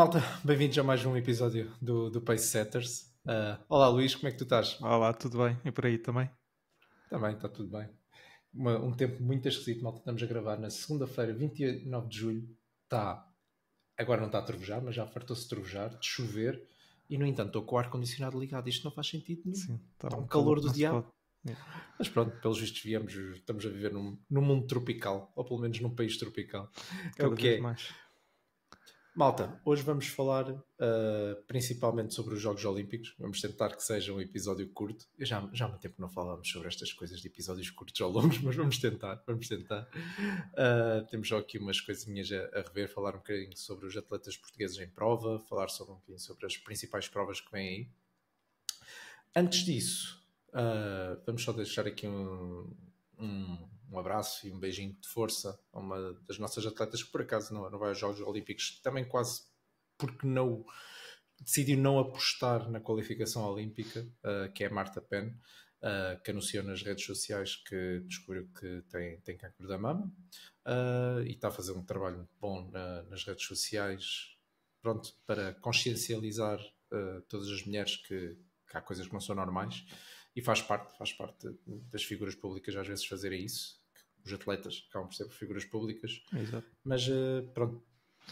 malta, bem-vindos a mais um episódio do, do Pace Setters. Uh, olá Luís, como é que tu estás? Olá, tudo bem? E por aí também? Também, está tudo bem. Uma, um tempo muito esquisito, malta. Estamos a gravar na segunda-feira, 29 de julho. Está. Agora não está a trovejar, mas já fartou-se de trovejar, de chover. E no entanto, estou com o ar-condicionado ligado. Isto não faz sentido nenhum. Sim, está, tá um, um calor, do diabo. É. Mas pronto, pelos vistos viemos, estamos a viver num, num mundo tropical, ou pelo menos num país tropical. É Cada é o que é. Mais. Malta, hoje vamos falar uh, principalmente sobre os Jogos Olímpicos. Vamos tentar que seja um episódio curto. Eu já, já há muito tempo não falávamos sobre estas coisas de episódios curtos ou longos, mas vamos tentar, vamos tentar. Uh, temos já aqui umas coisinhas a, a, rever, falar um bocadinho sobre os atletas portugueses em prova, falar sobre um bocadinho sobre as principais provas que vêm aí. Antes disso, uh, vamos só deixar aqui um, um um abraço e um beijinho de força a uma das nossas atletas que por acaso não, não vai aos Jogos Olímpicos, também quase porque não decidiu não apostar na qualificação olímpica, uh, que é a Marta Penn, uh, que anunciou nas redes sociais que descobriu que tem, tem câncer da mama uh, e está a fazer um trabalho muito bom na, nas redes sociais pronto, para consciencializar todas as mulheres que, que há coisas que não são normais e faz parte, faz parte das figuras públicas às vezes fazerem isso os atletas acabam por ser figuras públicas. Exato. Mas uh, pronto,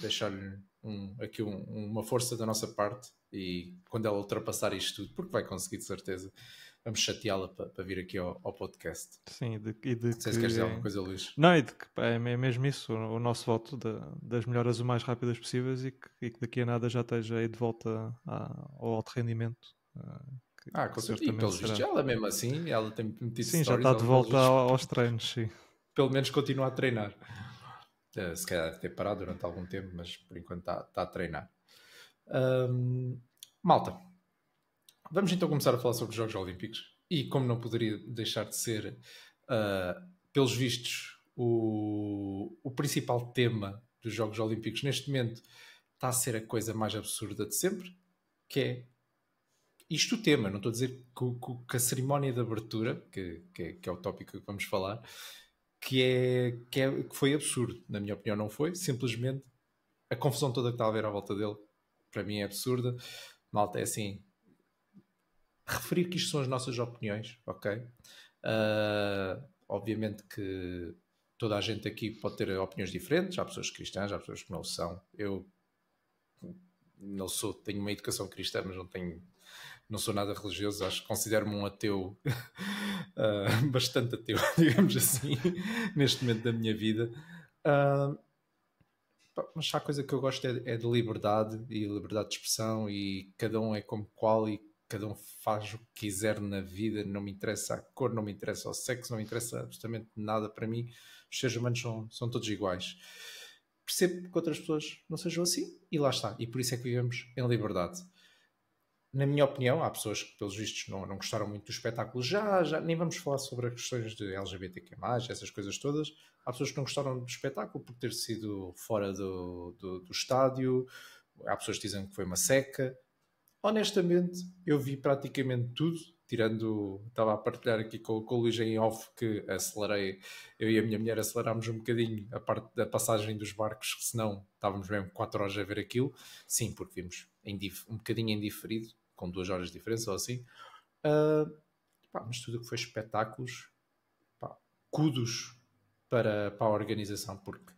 deixar-lhe um, aqui um, uma força da nossa parte e quando ela ultrapassar isto tudo, porque vai conseguir de certeza, vamos chateá-la para, vir aqui ao, ao podcast. Sim, de, e de Não sei que... se queres dizer alguma coisa, Luís. Não, e de que é, é mesmo isso, o nosso voto de, das melhoras o mais rápidas possíveis e que, e que, daqui a nada já esteja aí de volta ao alto rendimento. Eh, ah, com certeza. E pelos vistos, ela mesmo assim, ela tem metido Sim, já está de volta aos treinos, sim pelo menos continua a treinar. Uh, se calhar deve ter parado durante algum tempo, mas por enquanto está, tá a treinar. Um, malta, vamos então começar a falar sobre os Jogos Olímpicos. E como não poderia deixar de ser, uh, pelos vistos, o, o principal tema dos Jogos Olímpicos neste momento está a ser a coisa mais absurda de sempre, que é isto o tema, não estou a dizer que, que, que a cerimónia de abertura, que, que, é, que é o tópico que vamos falar, que, é, que, é, que foi absurdo, na minha opinião, não foi. Simplesmente a confusão toda que está a haver à volta dele, para mim, é absurda. Malta, é assim. Referir que isto são as nossas opiniões, ok? Uh, obviamente que toda a gente aqui pode ter opiniões diferentes. Há pessoas cristãs, há pessoas que não são. Eu não sou, tenho uma educação cristã, mas não tenho não sou nada religioso, acho que considero-me um ateu, uh, bastante ateu, digamos assim, neste momento da minha vida. Uh, mas a coisa que eu gosto é, é, de liberdade e liberdade de expressão e cada um é como qual e cada um faz o que quiser na vida, não me interessa a cor, não me interessa o sexo, não me interessa absolutamente nada para mim, os seres humanos são, são todos iguais. Percebo que outras pessoas não sejam assim e lá está, e por isso é que vivemos em liberdade na minha opinião, há pessoas que, pelos vistos, não, não gostaram muito do espetáculo. Já, já, nem vamos falar sobre as questões de LGBTQ, essas coisas todas. Há pessoas que não gostaram do espetáculo por ter sido fora do, do, do estádio. Há pessoas que dizem que foi uma seca. Honestamente, eu vi praticamente tudo, tirando. Estava a partilhar aqui com, com o Luís em off que acelerei, eu e a minha mulher acelerámos um bocadinho a parte da passagem dos barcos, que senão estávamos mesmo 4 horas a ver aquilo. Sim, porque vimos um bocadinho indiferido, com duas horas de diferença ou assim. Uh, pá, mas tudo o que foi espetáculos, pá, cudos para, para a organização, porque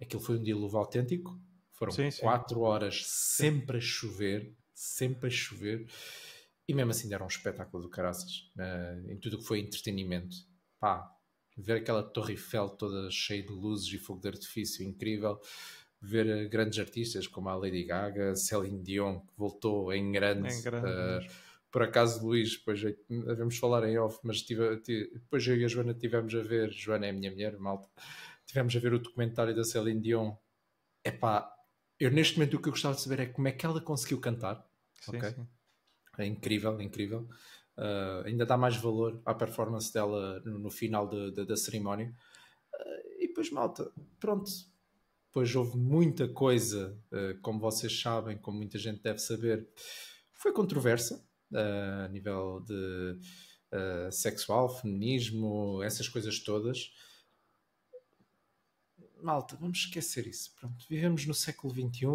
aquilo foi um dilúvio autêntico. Foram sim, quatro sim. horas sempre a chover, sempre a chover. E mesmo assim deram um espetáculo do caraças uh, em tudo o que foi entretenimento. Pá, ver aquela Torre Eiffel toda cheia de luzes e fogo de artifício incrível ver eh, grandes artistas como a Lady Gaga, Celine Dion, que voltou em grande. Em grande uh, por acaso, Luís, depois devemos falar em off, mas tive, tive, depois eu e a Joana tivemos a ver, Joana é a minha mulher, malta, tivemos a ver o documentário da Celine Dion. Epá, eu neste momento o que eu gostava de saber é como é que ela conseguiu cantar. Sim, okay? sim. É incrível, incrível. Uh, ainda dá mais valor à performance dela no, no final de, de, da cerimónia. Uh, e depois, malta, pronto, depois houve muita coisa, eh, como vocês sabem, como muita gente deve saber, foi controversa eh, a nível de eh, sexual, feminismo, essas coisas todas. Malta, vamos esquecer isso. Pronto, vivemos no século XXI.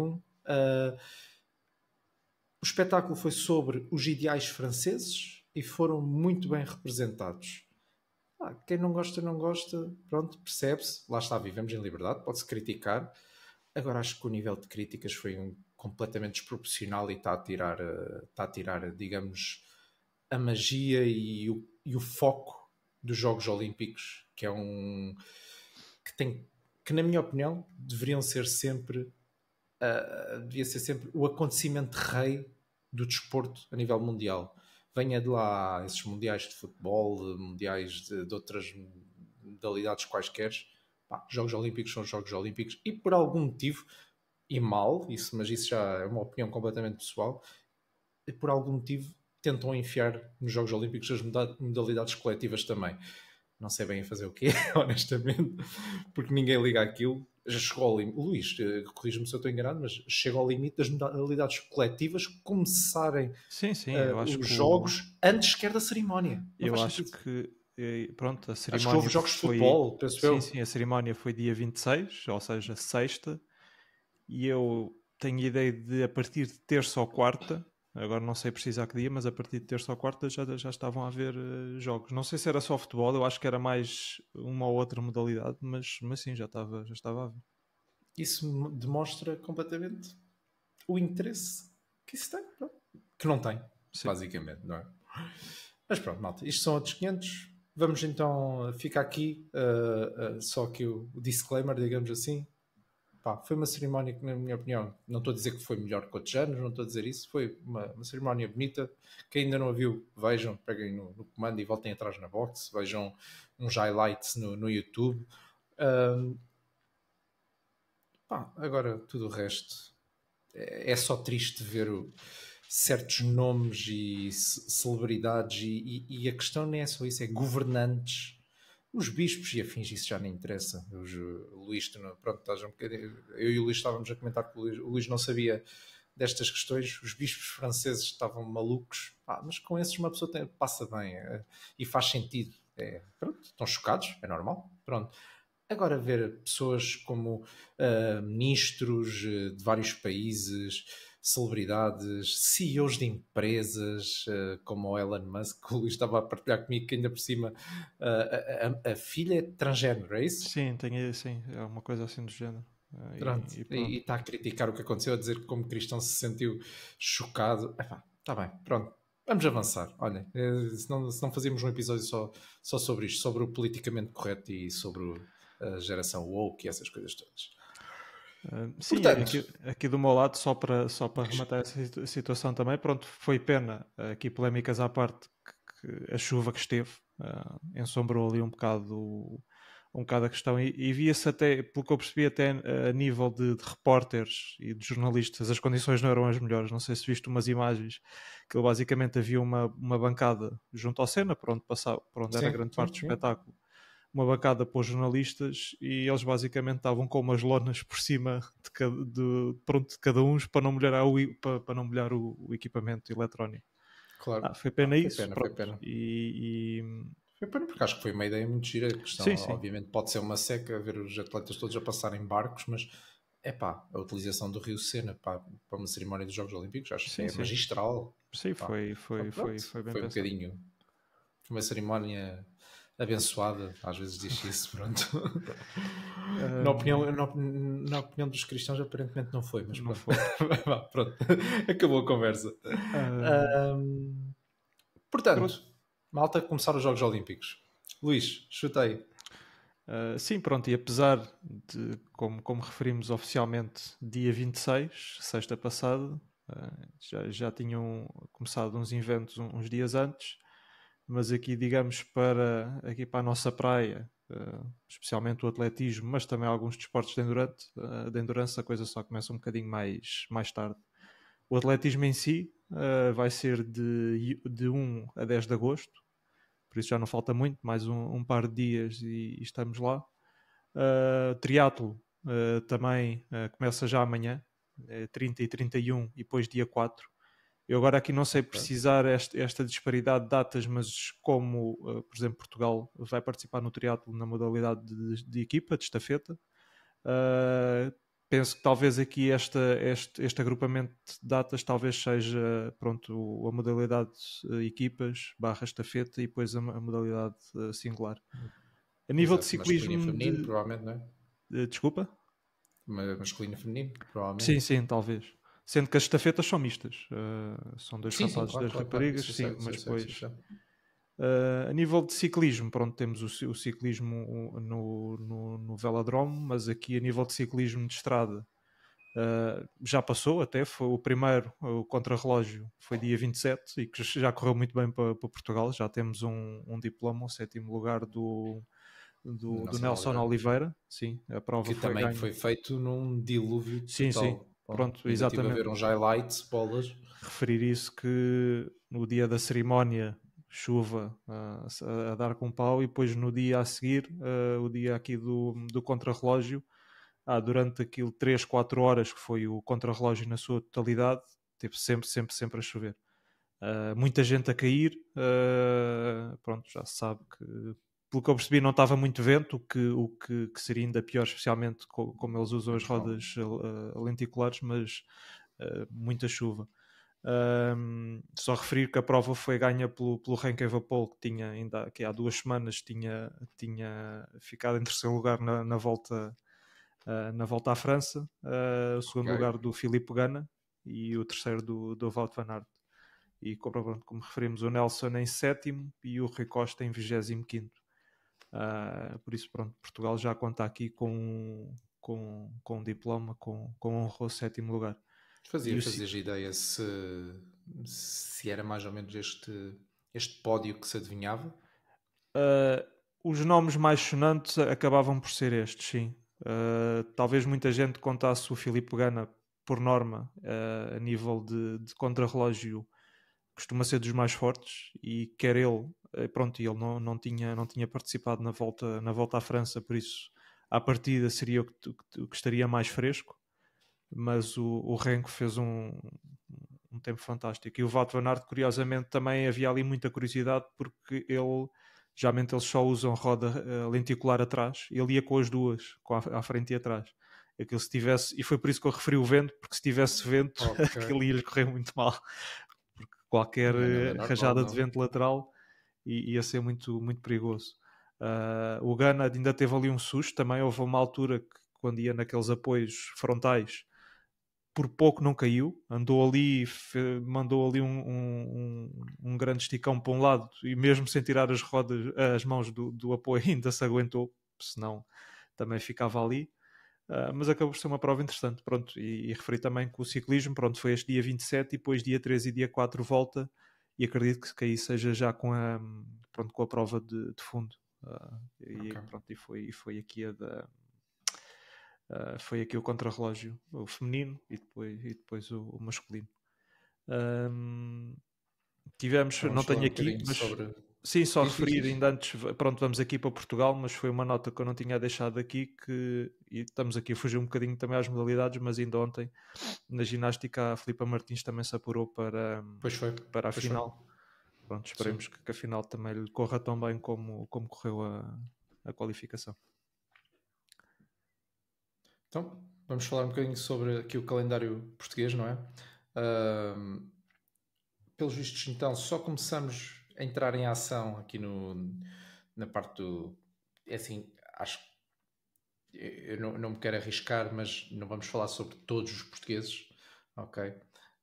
o espetáculo foi sobre os ideais franceses e foram muito bem representados. Ah, quem não gosta, não gosta. Pronto, percebe-se. Lá está, vivemos em liberdade, pode-se criticar. Agora acho que o nível de críticas foi um, completamente desproporcional e está a tirar, eh, está a tirar digamos, a magia e o, e o foco dos Jogos Olímpicos, que é um. que tem. que, na minha opinião, deveriam ser sempre. Uh, devia ser sempre o acontecimento rei do desporto a nível mundial venha de lá esses mundiais de futebol, mundiais de, de outras modalidades quaisquer. Pá, jogos Olímpicos são Jogos Olímpicos e por algum motivo, e mal, isso, mas isso já é uma opinião completamente pessoal, e por algum motivo tentam enfiar nos Jogos Olímpicos as modalidades coletivas também. Não sei bem fazer o quê, honestamente, porque ninguém liga aquilo já chegou ao limite, Luís, eh, corrijo-me se eu estou enganado, mas chega ao limite das modalidades coletivas começarem sim, sim, uh, os jogos o... antes sequer da cerimónia. Não eu acho sentido. que. Eh, pronto, a cerimónia. Acho que houve jogos foi... de futebol, penso sim, eu. Sim, a cerimónia foi dia 26, ou seja, sexta, e eu tenho a ideia de a partir de terça ou quarta Agora não sei precisar que dia, mas a partir de terça ou quarta já, já estavam a haver uh, jogos. Não sei se era só futebol, eu acho que era mais uma ou outra modalidade, mas, mas sim, já estava, já estava a ver. Isso demonstra completamente o interesse que isso tem, não? É? que não tem, sim. basicamente, não é? Mas pronto, malta, isto são outros 500. Vamos então, eh, fica aqui uh, uh, só que o disclaimer, digamos assim, Pá, foi uma cerimónia que, na minha opinião, não estou a dizer que foi melhor que outros anos, não estou a dizer isso, foi uma, uma cerimónia bonita. Quem ainda não a viu, vejam, peguem no, no comando e voltem atrás na box, vejam uns highlights no, no YouTube. Um, pá, agora tudo o resto é, é só triste ver o, certos nomes e celebridades, e, e, e a questão nem é só isso, é governantes os bispos e afins, isso já nem interessa. Os, o eh, Luís, pronto, estás um bocadinho. Eu e o Luís estávamos a comentar que o Luís, o Luís não sabia destas questões. Os bispos franceses estavam malucos, ah, mas com esses uma pessoa tem, passa bem é, e faz sentido. É, pronto, estão chocados, é normal. Pronto. Agora, ver pessoas como uh, ministros de vários países celebridades, CEOs de empresas, eh, como o Elon Musk, que o Luís estava a partilhar comigo, que ainda por cima eh, a, a, a filha é transgénero, é isso? Sim, tem, é, sim, é uma coisa assim do género. Eh, pronto. E, está a criticar o que aconteceu, a dizer que como cristão se sentiu chocado. Está bem, pronto. Vamos avançar. Olha, se não, se não fazíamos um episódio só, só sobre isto, sobre o politicamente correto e sobre a geração woke e essas coisas todas. Ah, sim, Portanto, aqui, aqui, do meu lado, só para, só para rematar essa situação também, pronto, foi pena, aqui polémicas à parte, que, que a chuva que esteve uh, ensombrou ali um bocado, um bocado a questão e, e via-se até, pelo que eu percebi, até a nível de, de, repórteres e de jornalistas, as condições não eram as melhores, não sei se viste umas imagens, que basicamente havia uma, uma bancada junto à cena para onde, passava, para onde sim, era grande sim, parte do espetáculo, uma bancada para os jornalistas e eles basicamente estavam com umas lonas por cima de cada, de, pronto, de cada um para não molhar, o, para, para não molhar o, o equipamento eletrónico. Claro. Ah, foi pena ah, foi isso. Pena, foi pena. E, e... Foi pena porque acho que foi uma ideia muito gira. A questão, sim, sim. obviamente, pode ser uma seca ver os atletas todos a passarem barcos, mas é pá, a utilização do Rio Sena pá, para uma cerimónia dos Jogos Olímpicos acho sim, que é magistral. Sim, foi, foi, foi, foi, bem foi um bocadinho. Foi uma cerimónia abençoada, às vezes diz isso, pronto. na, opinião, na, na, opinião dos cristãos, aparentemente não foi, mas não pronto. Foi. pronto. Acabou a conversa. Um, portanto, pronto. malta, começar os Jogos Olímpicos. Luís, chutei Uh, sim, pronto, e apesar de, como, como referimos oficialmente, dia 26, sexta passada, uh, já, já tinham começado uns eventos uns dias antes, mas aqui, digamos, para, aqui para a nossa praia, uh, especialmente o atletismo, mas também alguns desportos de, uh, de endurance, a coisa só começa um bocadinho mais, mais tarde. O atletismo em si uh, vai ser de, de 1 a 10 de agosto, por isso já não falta muito, mais um, um par de dias e, e estamos lá. Uh, triatlo também começa já amanhã, 30 e 31, e depois dia 4. Eu agora aqui não sei precisar este, esta disparidade de datas, mas como, uh, por exemplo, Portugal vai participar no triatlo na modalidade de, de equipa, de estafeta, uh, penso que talvez aqui esta, este, este agrupamento de datas talvez seja pronto, a modalidade eh, equipas barra estafeta e depois a, a modalidade singular. A nível Exato, de ciclismo... Masculino feminino, de... provavelmente, não é? Desculpa? Masculino e feminino, provavelmente. Sim, sim, talvez. Sendo que as estafetas são mistas. Uh, são dois sim, rapazes sim, claro, das raparigas, claro, sim, mas depois. uh, a nível de ciclismo, pronto, temos o, o ciclismo no, no, no, velodromo, mas aqui a nível de ciclismo de estrada uh, já passou até, foi o primeiro, o contrarrelógio, foi dia 27 e que já correu muito bem para, para Portugal, já temos um, um diploma, o sétimo lugar do, do, Nelson, do Nelson Oliveira. Oliveira. sim, a prova que foi também ganho. foi feito num dilúvio total. Sim, sim, Pronto, Ainda exatamente. Tive a ver uns highlights, bolas. Referir isso que no dia da cerimónia, chuva a, a, dar com pau, e depois no dia a seguir, uh, o dia aqui do, do contrarrelógio, ah, durante aquilo 3, 4 horas que foi o contrarrelógio na sua totalidade, teve sempre, sempre, sempre a chover. Uh, muita gente a cair, uh, pronto, já se sabe que pelo que eu percebi, não estava muito vento, o que, o que, que seria ainda pior, especialmente como eles usam as rodas uh, lenticulares, mas uh, muita chuva. Um, só referir que a prova foi ganha pelo, pelo Renk Evapol, que tinha ainda que há duas semanas tinha, tinha ficado em terceiro lugar na, na volta uh, na volta à França, uh, o segundo okay. lugar do Filipe Gana e o terceiro do, do Wout van Aert. E como, como referimos, o Nelson em sétimo e o Rui Costa em vigésimo quinto. Uh, por isso, pronto, Portugal já conta aqui com, com, com um diploma, com, com um honroso sétimo lugar. Fazia, fazias ideia se, se era mais ou menos este, este pódio que se adivinhava? Uh, os nomes mais sonantes acabavam por ser estes, sim. Uh, talvez muita gente contasse o Filipe Gana por norma uh, a nível de, de contrarrelógio costuma ser dos mais fortes e quer ele, eh, pronto, ele não, não, tinha, não tinha participado na volta, na volta à França, por isso à partida seria o que, o que estaria mais fresco, mas o, o Renko fez um, um tempo fantástico. E o Valt Van Aert, curiosamente, também havia ali muita curiosidade porque ele, geralmente eles só usam roda eh, lenticular atrás, ele ia com as duas, com a, à frente e atrás aquilo se tivesse, e foi por isso que eu referi o vento, porque se tivesse vento, okay. aquilo ia correr muito mal qualquer não, é eh, não rajada de vento lateral ia ser muito, muito perigoso. Uh, o Gana ainda teve ali um susto, também houve uma altura que quando ia naqueles apoios frontais, por pouco não caiu, andou ali, mandou ali um, um, um, grande esticão para um lado e mesmo sem tirar as rodas, as mãos do, do apoio ainda se aguentou, senão também ficava ali. Ah, mas acabou por ser uma prova interessante, pronto, e, e, referi também que o ciclismo, pronto, foi este dia 27 e depois dia 3 e dia 4 volta, e acredito que, aí seja já com a, pronto, com a prova de, de fundo. Uh, okay. e, pronto, e, foi, e foi aqui a da... Uh, foi aqui o contrarrelógio, o feminino e depois, e depois o, o masculino. Um, tivemos, Vamos não tenho um aqui, mas... Sobre Sim, só referir ainda antes, pronto, vamos aqui para Portugal, mas foi uma nota que eu não tinha deixado aqui que e estamos aqui a fugir um bocadinho também às modalidades, mas ainda ontem na ginástica a Filipa Martins também se apurou para, para a pois final. Foi. Pronto, esperemos que, que, a final também lhe corra tão bem como, como correu a, a qualificação. Então, vamos falar um bocadinho sobre aqui o calendário português, não é? Uh, pelos vistos, então, só começamos entrar em ação aqui no, na parte do. É assim, acho eu não, não me quero arriscar, mas não vamos falar sobre todos os portugueses, ok?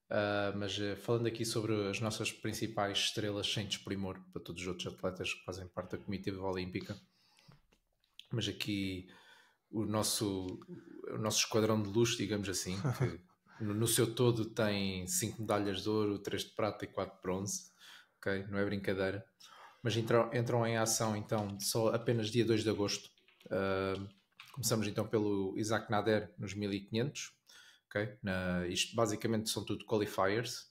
Uh, mas eh, falando aqui sobre as nossas principais estrelas sem desprimor para todos os outros atletas que fazem parte da comitiva olímpica, mas aqui o nosso, o nosso esquadrão de luz, digamos assim, que no, no seu todo tem 5 medalhas de ouro, 3 de prata e 4 de bronze, ok? Não é brincadeira. Mas entram, entram em ação então só apenas dia 2 de agosto. Uh, começamos então pelo Isaac Nader nos 1500, ok? Na, isto basicamente são tudo qualifiers.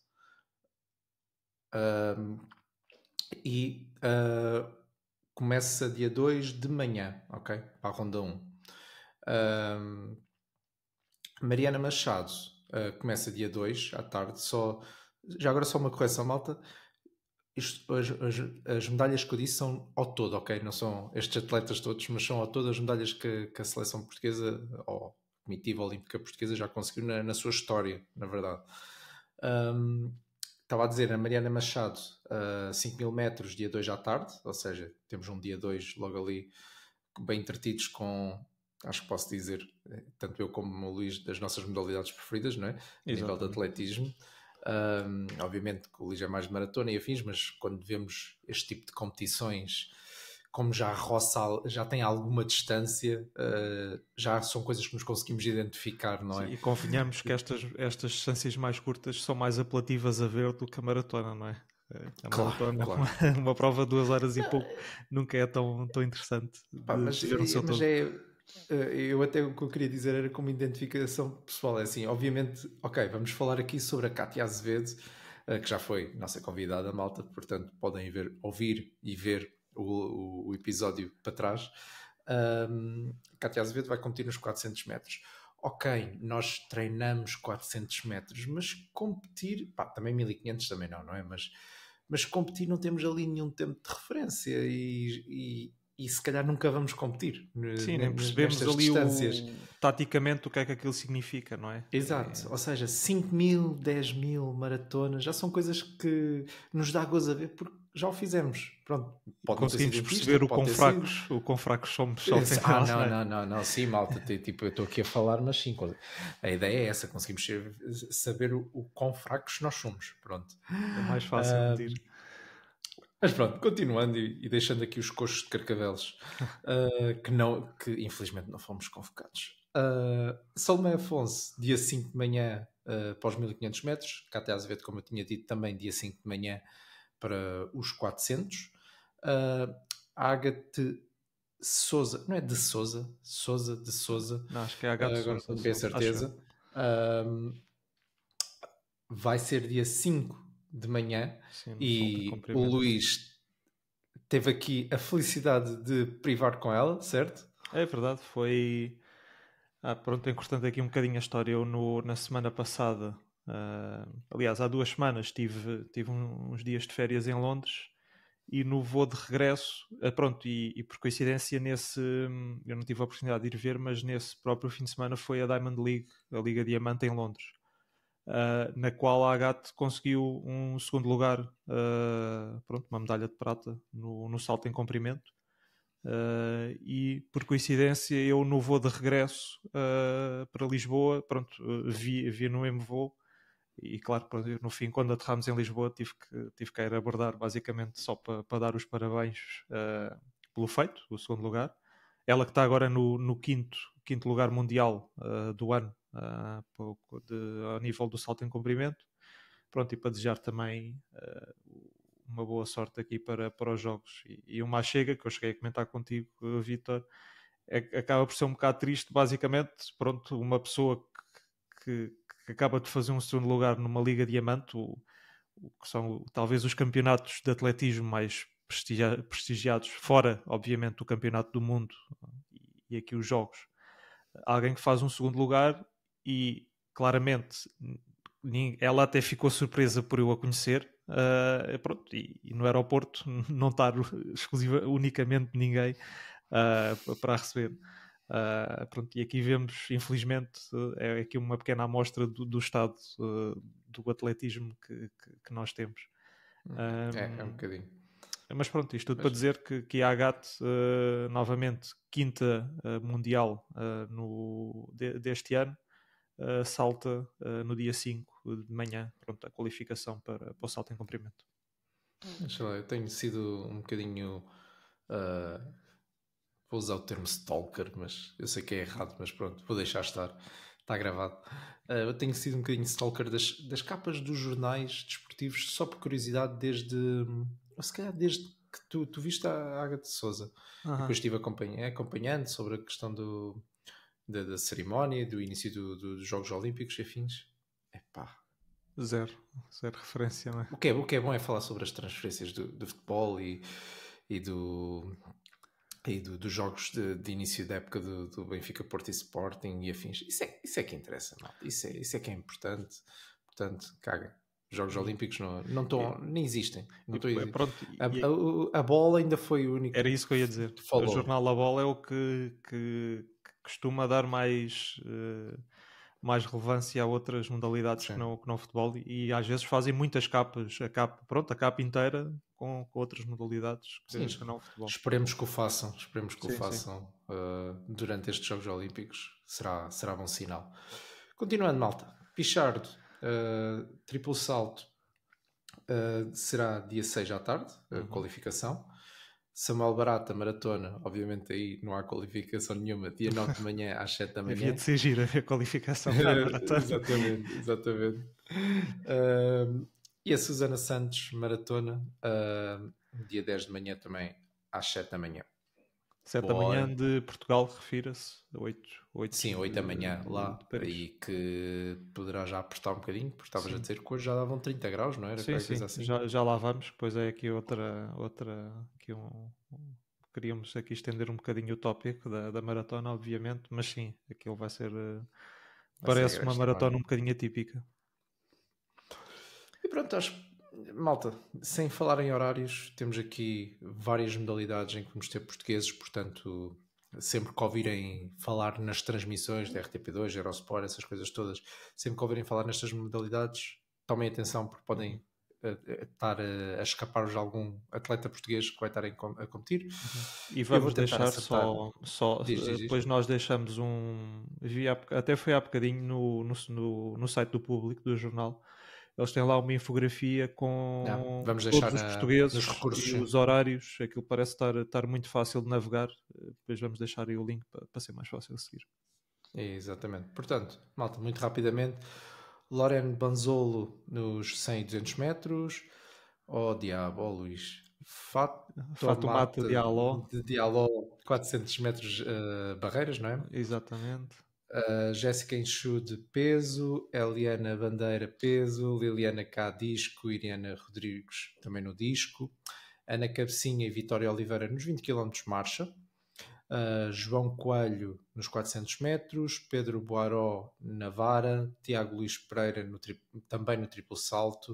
Uh, e uh, começa dia 2 de manhã, ok? Para a ronda 1. Um, Mariana Machado uh, começa dia 2 à tarde. Só, já agora só uma correção, malta isto, as, as, as, medalhas que eu disse são ao todo, ok? Não são estes atletas todos, mas são ao todo as medalhas que, que a seleção portuguesa, ou a comitiva olímpica portuguesa, já conseguiu na, na sua história, na verdade. Um, estava a dizer, a Mariana Machado, uh, 5 mil metros, dia 2 à tarde, ou seja, temos um dia 2 logo ali, bem entretidos com, acho que posso dizer, eh, tanto eu como o Luís, das nossas modalidades preferidas, não é? A nível de atletismo. Um, obviamente que o Liga é mais maratona e afins, mas quando vemos este tipo de competições, como já roça, já tem alguma distância, uh, já são coisas que nos conseguimos identificar, não é? Sim, e convenhamos que estas, estas distâncias mais curtas são mais apelativas a ver do que a maratona, não é? é a claro, maratona, é claro. Uma, uma, prova de duas horas e pouco nunca é tão, tão interessante. Pá, mas, ver o seu mas é, é. Eh, eu até o que eu queria dizer era como identificação pessoal. É assim, obviamente, ok, vamos falar aqui sobre a Cátia Azevedo, eh, que já foi nossa convidada, malta, portanto podem ver, ouvir e ver o, o episódio para trás. Um, Cátia Azevedo vai competir nos 400 metros. Ok, nós treinamos 400 metros, mas competir, pá, também 1500 também não, não é? Mas, mas competir não temos ali nenhum tempo de referência e, e e se calhar nunca vamos competir. Né, sim, nem né, percebemos ali O, taticamente o que é que aquilo significa, não é? Exato, é... ou seja, 5 mil, 10 mil maratonas já são coisas que nos dá gozo a ver porque já o fizemos. Pronto, pode Conseguimos perceber o quão, fracos, o quão fracos somos. ah, não, é? não, não, não, sim, malta, tipo, eu estou aqui a falar, mas sim, a ideia é essa, conseguimos saber o, o quão fracos nós somos. Pronto. É mais fácil uh, ah, medir. Mas pronto, continuando e, e deixando aqui os coxos de carcavelos, uh, que, não, que infelizmente não fomos convocados. Uh, Salomé Afonso, dia 5 de manhã, uh, para os 1500 metros. Cátia Azevedo, como eu tinha dito, também dia 5 de manhã para os 400. Uh, Agathe Souza, não é de Souza? Souza, de Souza. Não, acho que é Agathe uh, Agora tenho certeza. Que... vai ser dia 5 de manhã Sim, e o Luís teve aqui a felicidade de privar com ela, certo? É verdade, foi. Ah, pronto, encurtando aqui um bocadinho a história, eu no, na semana passada, uh, aliás, há duas semanas, tive, tive uns dias de férias em Londres e no voo de regresso, uh, pronto, e, e, por coincidência, nesse. Eu não tive a oportunidade de ir ver, mas nesse próprio fim de semana foi a Diamond League, a Liga Diamante em Londres. Uh, na qual a Agat conseguiu um segundo lugar, uh, pronto, uma medalha de prata no, no salto em comprimento. Uh, e por coincidência, eu no voo de regresso para Lisboa, pronto, vi, vi no mesmo voo. E claro, no fim, quando aterramos em Lisboa, tive que, tive que ir abordar basicamente só para dar os parabéns pelo feito, o segundo lugar. Ela que está agora no, no quinto, quinto lugar mundial do ano, uh, pouco de, ao nível do salto em comprimento. Pronto, e para desejar também uh, uma boa sorte aqui para, para os jogos. E, e uma chega que eu cheguei a comentar contigo, Vitor, é, acaba por ser um bocado triste, basicamente, pronto, uma pessoa que, que acaba de fazer um segundo lugar numa Liga Diamante, o, o que são talvez os campeonatos de atletismo mais prestigiados, fora, obviamente, do Campeonato do Mundo e aqui os Jogos. Alguém que faz um segundo lugar e claramente ela até ficou surpresa por eu a conhecer. Uh, pronto, e, e, no aeroporto não estar exclusiva, unicamente ninguém uh, para a receber. Uh, pronto, e aqui vemos, infelizmente, é aqui uma pequena amostra do, do estado do atletismo que, que, que nós temos. Hum, é, é um bocadinho. Mas pronto, isto tudo Mas... para dizer que, que a Agat, novamente, quinta mundial no, de, deste ano, eh, salta uh, no dia 5 de manhã pronto, a qualificação para, para o salto em comprimento. Eu tenho sido um bocadinho. Uh, vou usar o termo stalker, mas eu sei que é errado, mas pronto, vou deixar estar. Está gravado. eu tenho sido um bocadinho stalker das, das capas dos jornais desportivos, só por curiosidade, desde. Ou se calhar desde que tu, tu viste a Agatha Souza. Uhum. Depois estive acompanhando, acompanhando sobre a questão do, da, da cerimónia, do início do, do, dos Jogos Olímpicos e afins? Epá. Zero. Zero referência, não é? O que é, o que é bom é falar sobre as transferências do, do futebol e, e do e do, dos jogos de, de, início da época do, do, Benfica Porto e Sporting e afins. Isso é, isso é que interessa, não? Isso é, isso é que é importante. Portanto, caga. Jogos Olímpicos não, não tão, nem existem. Não e, é, pronto, a, a, a, bola ainda foi o único. Era isso que eu ia dizer. Falou. O jornal A Bola é o que, que, costuma dar mais, eh, mais relevância a outras modalidades que não, que não futebol e, às vezes fazem muitas capas, a capa, pronto, a capa inteira com, com, outras modalidades que, sim, não futebol. Esperemos que o façam, esperemos que sim, o façam uh, durante estes Jogos Olímpicos, será, será bom sinal. Continuando, malta, Pichardo, uh, eh, triplo salto, uh, será dia 6 à tarde, uhum. qualificação. Samuel Barata, maratona, obviamente aí não há qualificação nenhuma, dia 9 de manhã às 7 da manhã. Havia de ser gira a qualificação para a maratona. exatamente, exatamente. Uh, e a Susana Santos, maratona, uh, dia 10 de manhã também às 7 da manhã. 7 da manhã de Portugal, refira-se. 8, 8 Sim, 8 da manhã lá. E que poderá já apostar um bocadinho, porque estavas a dizer que hoje já davam 30 graus, não era? Sim, sim. Assim. Já, já lá vamos. Depois é aqui outra. outra aqui um, um, queríamos aqui estender um bocadinho o tópico da, da maratona, obviamente, mas sim, aquilo vai ser. Eh, vai parece ser uma maratona também. um bocadinho atípica. E pronto, acho que malta, sem falar em horários, temos aqui várias modalidades em que vamos ter portugueses, portanto, sempre que ouvirem falar nas transmissões da RTP2, Eurosport, essas coisas todas, sempre que ouvirem falar nestas modalidades, tomem atenção porque podem eh, eh, estar a, a escapar-vos algum atleta português que vai estar a competir. Uhum. E vamos deixar acertar. só, só diz, diz, depois diz. nós deixamos um. Vi até foi há bocadinho no, no, no site do público, do jornal, eles têm lá uma infografia com Não, vamos todos os na, portugueses recursos, e os horários. Aquilo parece estar, estar muito fácil de navegar. Eh, depois vamos deixar aí o link para, para ser mais fácil de seguir. Exatamente. Portanto, malta, muito rapidamente, Loren Banzolo nos 100 e 200 metros. Oh, diabo, oh, Luís. Fato, Fato Mata Dialó. De Aló, 400 metros uh, barreiras, não é? Exatamente. Uh, Jéssica Enxude, peso. Eliana Bandeira, peso. Liliana K, disco. Iriana Rodrigues, também no disco. Ana Cabecinha e Vitória Oliveira nos 20 km marcha. Uh, João Coelho nos 400 metros, Pedro Boaró na vara, Tiago Luís Pereira no também no triplo salto.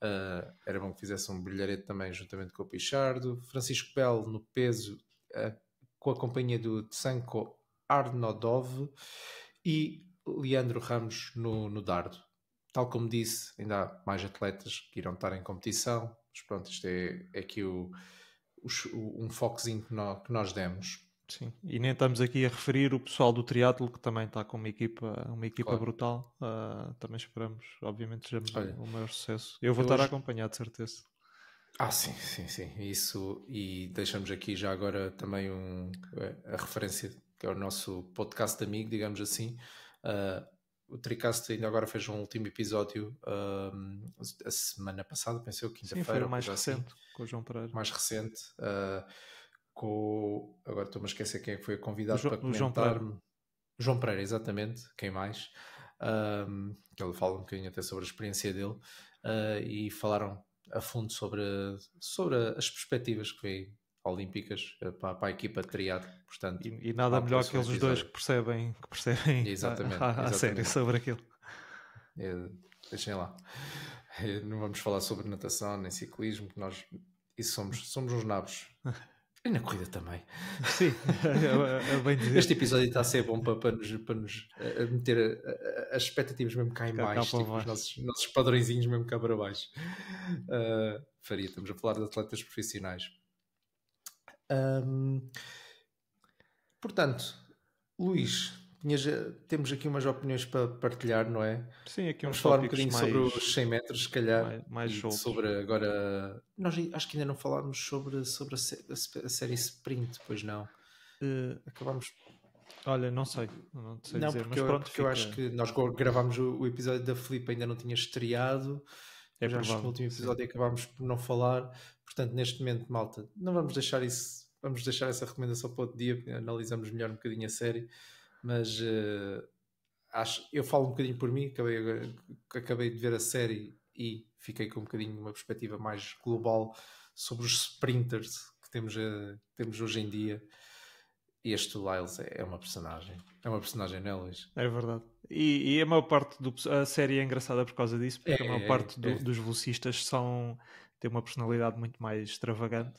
Uh, era bom que fizesse um brilharete também juntamente com o Pichardo. Francisco Bell no peso, uh, com a companhia do Tsanko Arnodov e Leandro Ramos no, no dardo. Tal como disse, ainda há mais atletas que irão estar em competição, mas pronto, isto é, é aqui o, o um focozinho que, no, que nós demos. Sim, e nem estamos aqui a referir o pessoal do triatlo que também está com uma equipa, uma equipa claro. brutal. Uh, também esperamos, obviamente, sejamos Olha, o maior sucesso. Eu vou eu estar hoje... a acompanhar, de certeza. Ah, sim, sim, sim. Isso, e deixamos aqui já agora também um, a referência que é o nosso podcast amigo, digamos assim. Uh, o Tricast ainda agora fez um último episódio uh, a semana passada, pensei, quinta-feira. o mais assim, recente, assim, com o João Pereira. Mais recente. Uh, com Agora estou-me a esquecer quem é que foi convidado jo para comentar. João Pereira. João Pereira, exatamente. Quem mais? Um, que ele fala um bocadinho até sobre a experiência dele. e falaram a fundo sobre, sobre as perspectivas que vem olímpicas eh, para, para a equipa de triado, portanto... E, e nada melhor que eles dois que percebem, que percebem exatamente, a, a, exatamente. sério sobre aquilo. É, deixem lá. É, não vamos falar sobre natação nem ciclismo, nós isso somos, somos uns nabos. E na corrida também. Sim, é, é, é, bem dizer. Este episódio está a ser bom para, para nos, para nos eh, eh, a meter as expectativas mesmo cá em baixo, tipo, os nossos, nossos padrõezinhos mesmo cá para baixo. Uh, faria, estamos a falar de atletas profissionais. Um, portanto, Luís, tinhas, eh, temos aqui umas opiniões para partilhar, não é? Sim, aqui Vamos uns falar um bocadinho mais, sobre os 100 metros, se calhar. Mais, mais sobre agora. Nós acho que ainda não falámos sobre, sobre a, a série Sprint, pois não. Uh, eh, Acabámos Olha, não sei, não sei não, dizer, porque, eu, pronto, porque fica... eu acho que nós gravámos o, o episódio da Filipe, ainda não tinha estreado. É já acho que no último episódio acabámos por não falar. Portanto, neste momento, malta, não vamos deixar isso vamos deixar essa recomendação para outro dia, analisamos melhor um bocadinho a série, mas uh, acho, eu falo um bocadinho por mim, acabei, acabei de ver a série e fiquei com um bocadinho uma perspectiva mais global sobre os sprinters que temos, uh, temos hoje em dia. Este Lyles é, é, uma personagem. É uma personagem, não é, Luís? É verdade. E, e, a maior parte da série é engraçada por causa disso, porque é, a maior é, parte do, é. dos velocistas são, tem uma personalidade muito mais extravagante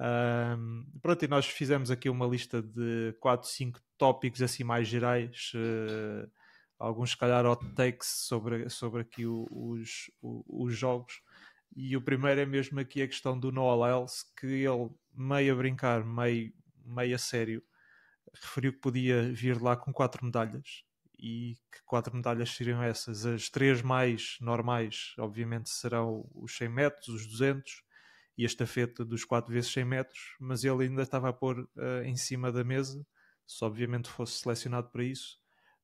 um, pronto, e nós fizemos aqui uma lista de 4, 5 tópicos assim mais gerais, uh, alguns se calhar hot takes sobre, sobre aqui o, os, o, os jogos. E o primeiro é mesmo aqui a questão do Noah Els que ele, meio a brincar, meio, meio a sério, referiu que podia vir lá com quatro medalhas e que quatro medalhas seriam essas. As três mais normais, obviamente, serão os 100 metros, os 200 e a estafeta dos 4 vezes 100 metros, mas ele ainda estava a pôr uh, em cima da mesa, se obviamente fosse selecionado para isso,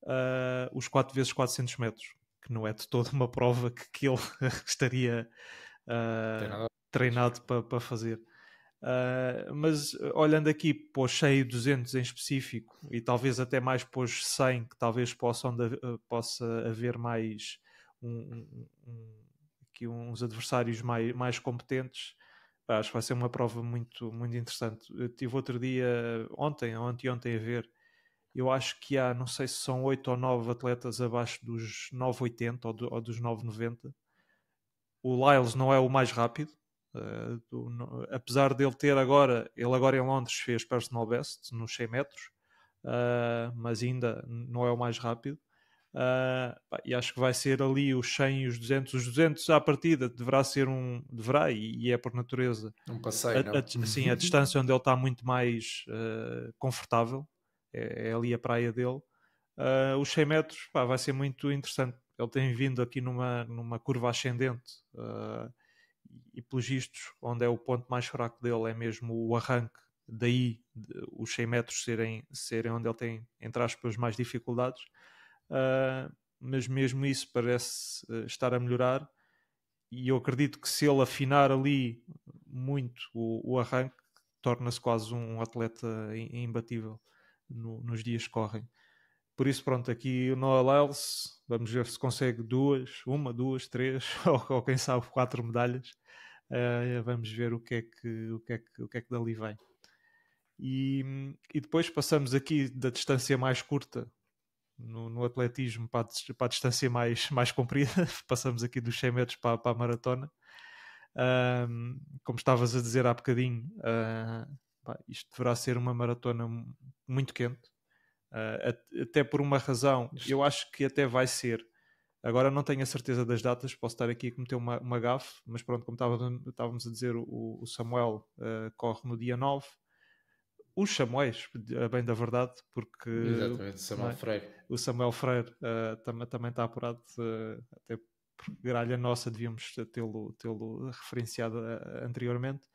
uh, os 4 vezes 400 metros, que não é de toda uma prova que, que ele estaria uh, treinado para, para fazer. mas olhando aqui para os 200 em específico, e talvez até mais para 100, que talvez possam de, possa haver mais um, um, um aqui uns adversários mais, mais competentes acho que vai ser uma prova muito, muito interessante. Eu tive outro dia, ontem, ontem, ontem a ver, eu acho que há, não sei se são 8 ou 9 atletas abaixo dos 9,80 ou, do, ou dos 9,90. O Lyles não é o mais rápido, uh, do, no, apesar dele ter agora, ele agora em Londres fez personal best nos 100 metros, uh, mas ainda não é o mais rápido. Uh, e acho que vai ser ali os 100 e os 200. Os 200 à partida deverá ser um. deverá, e, e é por natureza. Um passeio, a, é? a, Sim, a uhum. distância onde ele está muito mais uh, confortável. É, é, ali a praia dele. Uh, os 100 metros pá, vai ser muito interessante. Ele tem vindo aqui numa, numa curva ascendente e, pelos vistos, onde é o ponto mais fraco dele é mesmo o arranque. Daí de, os 100 metros serem, serem onde ele tem, entre aspas, mais dificuldades uh, mas mesmo isso parece ah, estar a melhorar. E eu acredito que se ele afinar ali muito o, o arranque, torna-se quase um atleta imbatível no, nos dias que correm. Por isso, pronto, aqui o Noah Lyles, vamos ver se consegue duas, uma, duas, três, ou, ou quem sabe quatro medalhas. Uh, vamos ver o que é que, o que, é que, o que, é que dali vem. E, e depois passamos aqui da distância mais curta no, no atletismo para a, para a, distância mais, mais comprida, passamos aqui dos 100 metros para, para a maratona. Um, como estavas a dizer há bocadinho, uh, pá, isto deverá ser uma maratona muito quente, uh, até por uma razão, eu acho que até vai ser. Agora não tenho a certeza das datas, posso estar aqui a cometer uma, uma gafe, mas pronto, como estávamos, estávamos a dizer, o, o Samuel uh, corre no dia 9, os Samuels, bem da verdade, porque Exatamente, Samuel é? Freire. o Samuel Freire uh, tam, também está apurado, uh, até por gralha nossa devíamos tê-lo tê, referenciado eh, anteriormente.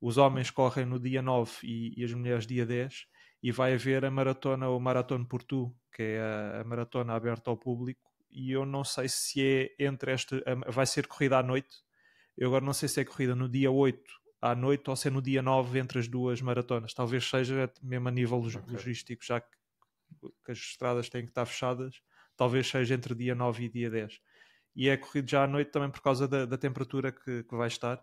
Os homens correm no dia 9 e, e, as mulheres dia 10, e vai haver a maratona ou Maratona por Tu, que é a, a maratona aberta ao público, e eu não sei se é entre este Vai ser corrida à noite, eu agora não sei se é corrida no dia 8 à noite ou se é no dia 9 entre as duas maratonas. Talvez seja mesmo a nível logístico, já que, que, as estradas têm que estar fechadas, talvez seja entre dia 9 e dia 10. E é corrido já à noite também por causa da, da temperatura que, que, vai estar.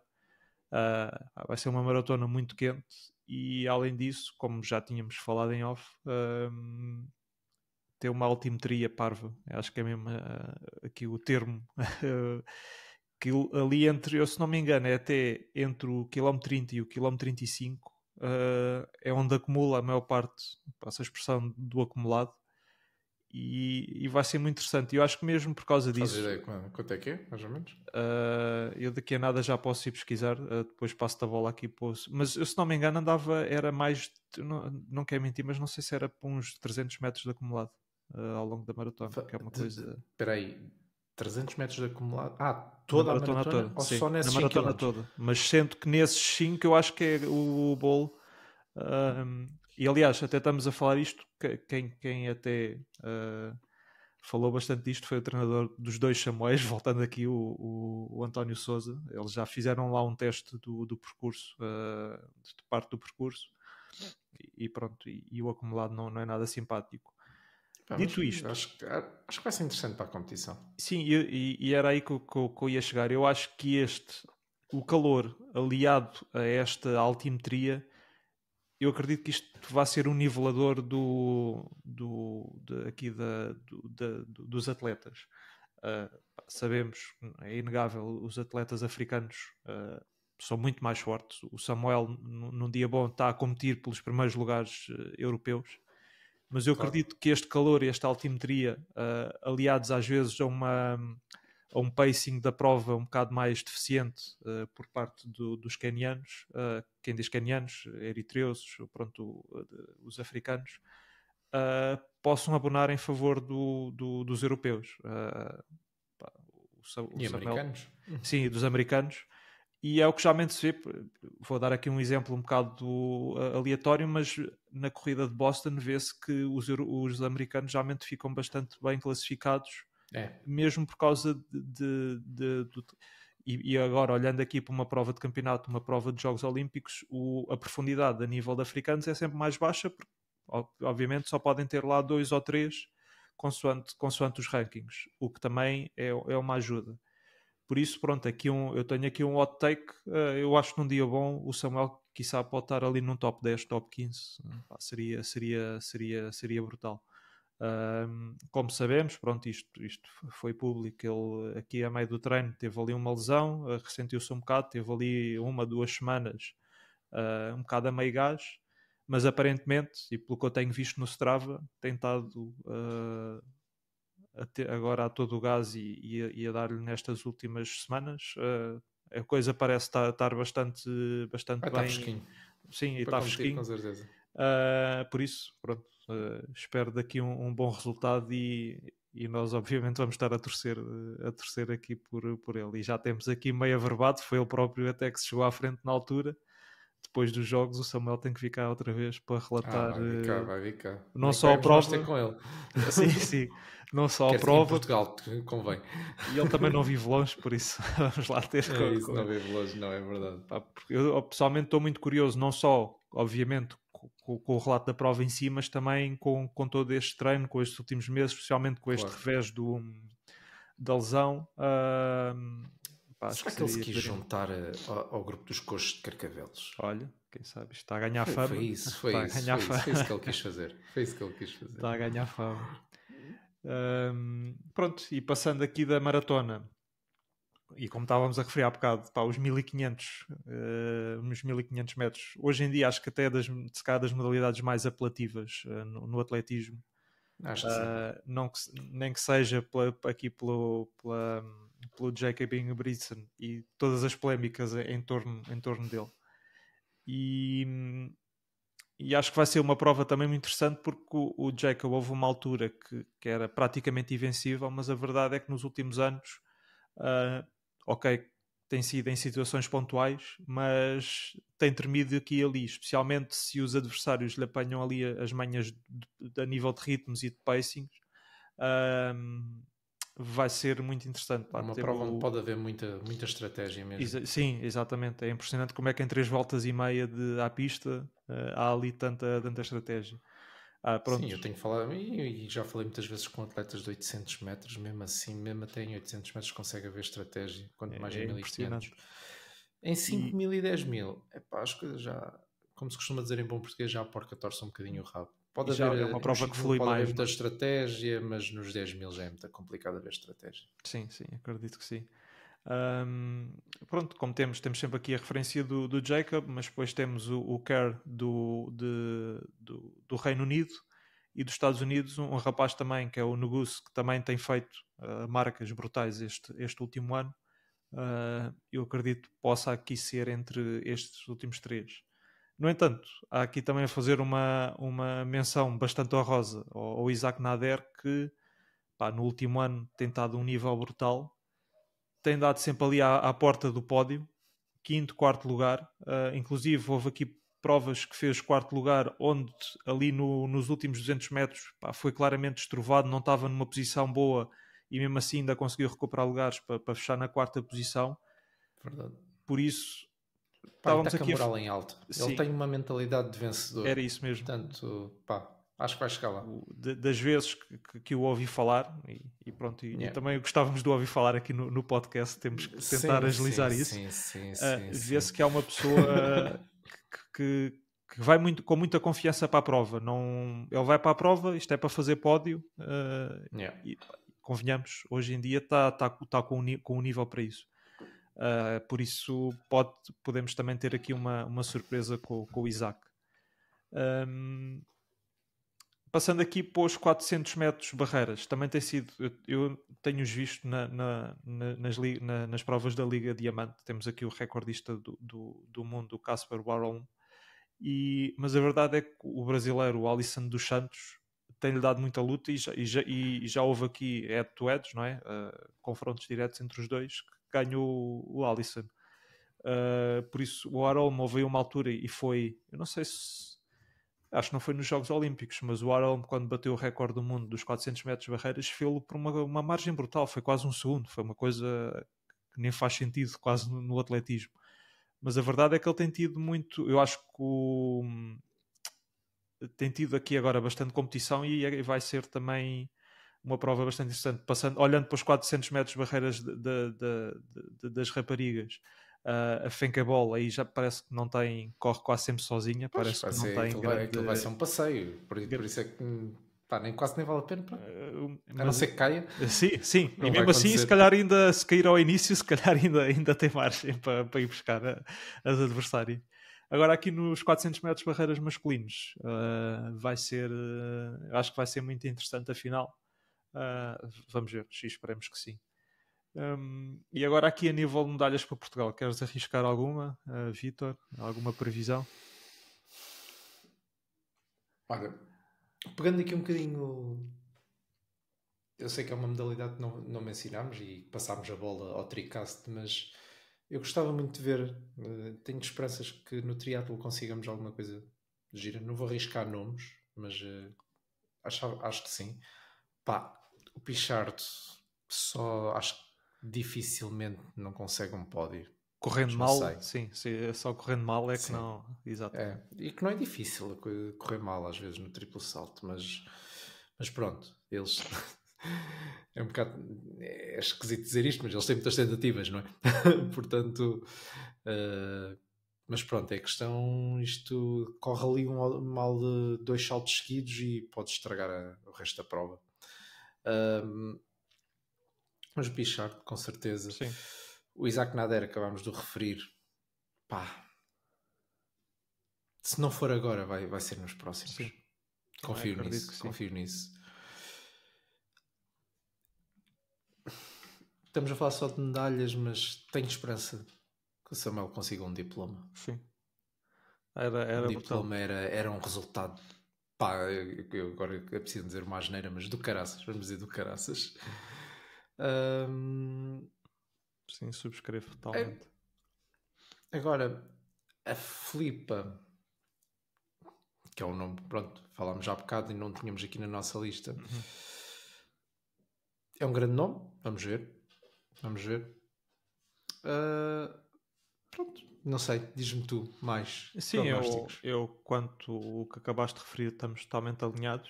Uh, vai ser uma maratona muito quente e além disso, como já tínhamos falado em off, uh, hum, tem uma altimetria parva. Acho que é mesmo uh, aqui o termo ah, que ali entre, eu se não me engano, é até entre o quilómetro 30 e o quilómetro 35, uh, eh, é onde acumula a maior parte, passa a expressão do acumulado, e, e, vai ser muito interessante. Eu acho que mesmo por causa disso. ideia, é, quanto é que é, mais ou menos? Uh, eu daqui a nada já posso ir pesquisar, uh, depois passo a bola aqui. Posso... Mas eu, se não me engano, andava, era mais, não, não quero mentir, mas não sei se era para uns 300 metros de acumulado uh, ao longo da maratona, que é uma coisa. Espera aí, 300 metros de acumulado. Ah, toda a maratona, maratona toda. Ou sim, só nesses na maratona toda. Mas sendo que nesses 5 eu acho que é o, o bolo. e aliás, até estamos a falar isto. Quem, quem até uh, falou bastante disto foi o treinador dos dois Samuéis, voltando aqui, o, o, o, António Souza. Eles já fizeram lá um teste do, do percurso, uh, de parte do percurso. E, e pronto, e, e, o acumulado não, não é nada simpático. Dito isto, acho, acho, que vai ser interessante para a competição. Sim, e, e era aí que eu, que, que eu ia chegar. Eu acho que este, o calor aliado a esta altimetria, eu acredito que isto vai ser um nivelador do, do, de, aqui da, do, da, dos atletas. Uh, sabemos, é inegável, os atletas africanos uh, são muito mais fortes. O Samuel, num dia bom, está a competir pelos primeiros lugares uh, europeus. Mas eu claro. acredito que este calor e esta altimetria, uh, aliados às vezes a, uma, a um pacing da prova um bocado mais deficiente uh, por parte do, dos kenianos, uh, ah, quem diz kenianos, eritreus, pronto, os africanos, possam abonar em favor do, do, dos europeus. Pá, e americanos? Sim, dos americanos e é o que geralmente se vê. Vou dar aqui um exemplo um bocado do, uh, aleatório, mas na corrida de Boston vê-se que os, os americanos realmente ficam bastante bem classificados, é. mesmo por causa de. de, de, de e, e, agora, olhando aqui para uma prova de campeonato, uma prova de Jogos Olímpicos, o, a profundidade a nível de africanos é sempre mais baixa, porque, obviamente, só podem ter lá dois ou três, consoante, consoante os rankings, o que também é, é uma ajuda. Por isso, pronto, aqui um, eu tenho aqui um hot take. Uh, eu acho que num dia bom o Samuel quiçá pode estar ali num top 10, top 15. Pá, seria, seria, seria, seria brutal. Um, como sabemos, pronto, isto, isto foi público. Ele aqui a meio do treino teve ali uma lesão, eh, ressentiu-se um bocado, teve ali uma, duas semanas uh, um bocado a meio gás, mas aparentemente, e pelo que eu tenho visto no Strava, tem estado uh, a agora a todo o gás e, e a, a dar-lhe nestas últimas semanas. Uh, a coisa parece estar, estar bastante, bastante bem. Está fresquinho. Sim, está fresquinho. Com certeza. Uh, por isso, pronto, uh, espero daqui um, um, bom resultado e, e nós obviamente vamos estar a torcer, a torcer aqui por, por ele. E já temos aqui meio averbado, foi ele próprio até que se chegou à frente na altura depois dos jogos o Samuel tem que ficar outra vez para ah, relatar. Ah, vai ficar, eh, vai ficar. Não e só a prova. com ele. sim, sim. Não só a prova. Em Portugal, convém. E ele também não vive longe, por isso vamos lá ter. É com, isso, não vive longe, não é verdade. Eu pessoalmente estou muito curioso, não só, obviamente, com, com, o relato da prova em si, mas também com, com todo este treino, com estes últimos meses, especialmente com este claro. revés do, da lesão. Uh acho Será que, ele se quis juntar eh, ao, ao, grupo dos coxos de carcavelos? Olha, quem sabe, está a ganhar fama. Foi isso, foi isso. foi, Isso, foi isso que ele quis fazer. Foi isso que ele quis fazer. Está a ganhar fama. Um, pronto, e passando aqui da maratona, e como estávamos a referir há bocado, pá, os 1500, uh, os 1500 metros, hoje em dia acho que até é das, se calhar das modalidades mais apelativas uh, no, no, atletismo. Acho uh, que sim. Ah, não que, nem que seja pela, aqui pelo, pela pelo Jacob Ingebrigtsen e todas as polémicas em torno, em torno dele. E, e acho que vai ser uma prova também muito interessante porque o, o Jacob houve uma altura que, que, era praticamente invencível, mas a verdade é que nos últimos anos, uh, ok, tem sido em situações pontuais, mas tem tremido aqui e ali, especialmente se os adversários lhe apanham ali as manhas de, de, a nível de ritmos e de pacings. Ah, vai ser muito interessante. Pá, é uma prova onde pode haver muita, muita estratégia mesmo. Exa sim, exatamente. É impressionante como é que em três voltas e meia de, à pista uh, há ali tanta, tanta estratégia. Ah, sim, eu tenho falado, e já falei muitas vezes com atletas de 800 metros, mesmo assim, mesmo até em 800 metros consegue haver estratégia, quanto é, mais em é 1500. Em 5 mil e 10 mil, epá, as coisas já, como se costuma dizer em bom português, já a porca torce um bocadinho o rabo. Pode e haver, é uma prova que flui pode mais. Haver muita estratégia, mas nos 10 mil já é muito complicado haver estratégia. Sim, sim, acredito que sim. Um, pronto, como temos, temos sempre aqui a referência do, do Jacob, mas depois temos o, o Kerr do, de, do, do, Reino Unido e dos Estados Unidos, um, um rapaz também que é o Nugus, que também tem feito uh, marcas brutais este, este último ano. Uh, eu acredito que possa aqui ser entre estes últimos três. No entanto, há aqui também a fazer uma, uma menção bastante honrosa ao, ao Isaac Nader, que pá, no último ano tem estado um nível brutal, tem dado sempre ali à, à porta do pódio, quinto, quarto lugar. Uh, inclusive, houve aqui provas que fez quarto lugar, onde ali no, nos últimos 200 metros pá, foi claramente estrovado, não estava numa posição boa e mesmo assim ainda conseguiu recuperar lugares para, fechar na quarta posição. Verdade. Por isso, estávamos tá aqui a moral em alto. Sim. Ele tem uma mentalidade de vencedor. Era isso mesmo. Portanto, pá, acho que vai chegar lá. das vezes que, que o ouvi falar, e, e pronto, e, yeah. e também gostávamos de ouvir falar aqui no, no, podcast, temos que tentar sim, agilizar sim, isso. Sim, ah, sim, uh, Vê-se que é uma pessoa que, que que vai muito, com muita confiança para a prova. Não, ele vai para a prova, isto é para fazer pódio. Uh, yeah. e, convenhamos, hoje em dia está tá, tá com, o com um nível para isso. Uh, por isso pode, podemos também ter aqui uma, uma surpresa com, com o Isaac. Um, passando aqui para os 400 metros barreiras, também tem sido, eu, eu tenho-os visto na, na, na, nas, li, nas, provas da Liga Diamante, temos aqui o recordista do, do, do mundo, o Casper Warholm, e, mas a verdade é que o brasileiro o Alisson dos Santos tem-lhe dado muita luta e já, e já, e já houve aqui head-to-heads, não é? Uh, confrontos diretos entre os dois, que ganhou o Alisson. Uh, por isso, o Arolmo moveu uma altura e foi, eu não sei se, acho que não foi nos Jogos Olímpicos, mas o Arolmo, quando bateu o recorde do mundo dos 400 metros barreiras, fez-lo por uma, uma margem brutal, foi quase um segundo, foi uma coisa que nem faz sentido quase no, no atletismo. Mas a verdade é que ele tem tido muito, eu acho que o, tem tido aqui agora bastante competição e é, vai ser também uma prova bastante interessante, passando, olhando para os 400 metros barreiras de, de, das raparigas. Uh, a Fencabol aí já parece que não tem, corre quase sempre sozinha, pois, parece que não tem. Aquilo, grande... vai, aquilo vai ser um passeio, por, por isso é que pá, nem quase nem vale a pena, pá. Uh, ah, mas, a não ser que caia. Ah, sim, sim. Não e mesmo acontecer. assim, se calhar ainda, se cair ao início, se calhar ainda, ainda tem margem para, para ir buscar a, as adversárias. Agora aqui nos 400 metros barreiras masculinos, uh, vai ser, uh, acho que vai ser muito interessante a final. Uh, vamos ver, esperemos que sim. Um, e agora aqui a nível de medalhas para Portugal, queres arriscar alguma, uh, ah, Vitor? Alguma previsão? Olha, pegando aqui um bocadinho, eu sei que é uma modalidade que não, não mencionámos e passámos a bola ao tricast, mas eu gostava muito de ver, uh, tenho esperanças que no triatlo consigamos alguma coisa gira. Não vou arriscar nomes, mas uh, eh, acho, acho que sim. Pá, o Pichard só acho que dificilmente não consegue um pódio. Correndo mal, sim, sim, é só correndo mal é que não. Exato. É, e que não é difícil correr mal às vezes no triplo salto, mas, mas pronto, eles. é um bocado. É esquisito dizer isto, mas eles têm muitas tentativas, não é? Portanto. Uh... Mas pronto, é questão. Isto corre ali um mal de dois saltos seguidos e pode estragar a... o resto da prova. Um, mas Bichard, com certeza. Sim. O Isaac Nader, acabámos de referir. Pá. Se não for agora, vai, vai ser nos próximos. Sim. Confio nisso. Confio nisso. Estamos a falar só de medalhas, mas tenho esperança que o Samuel consiga um diploma. Sim. Era, era um diploma era, era um resultado pá, eu, eu agora é preciso dizer uma asneira, mas do caraças, vamos dizer do caraças. Um... Sim, subscrevo é, totalmente. É... Agora, a Flipa, que é um nome, pronto, falámos já há bocado e não tínhamos aqui na nossa lista. Uhum. É um grande nome, vamos ver. Vamos ver. Uh... pronto, não sei, diz-me tu mais. Sim, eu, eu, quanto o que acabaste de referir, estamos totalmente alinhados.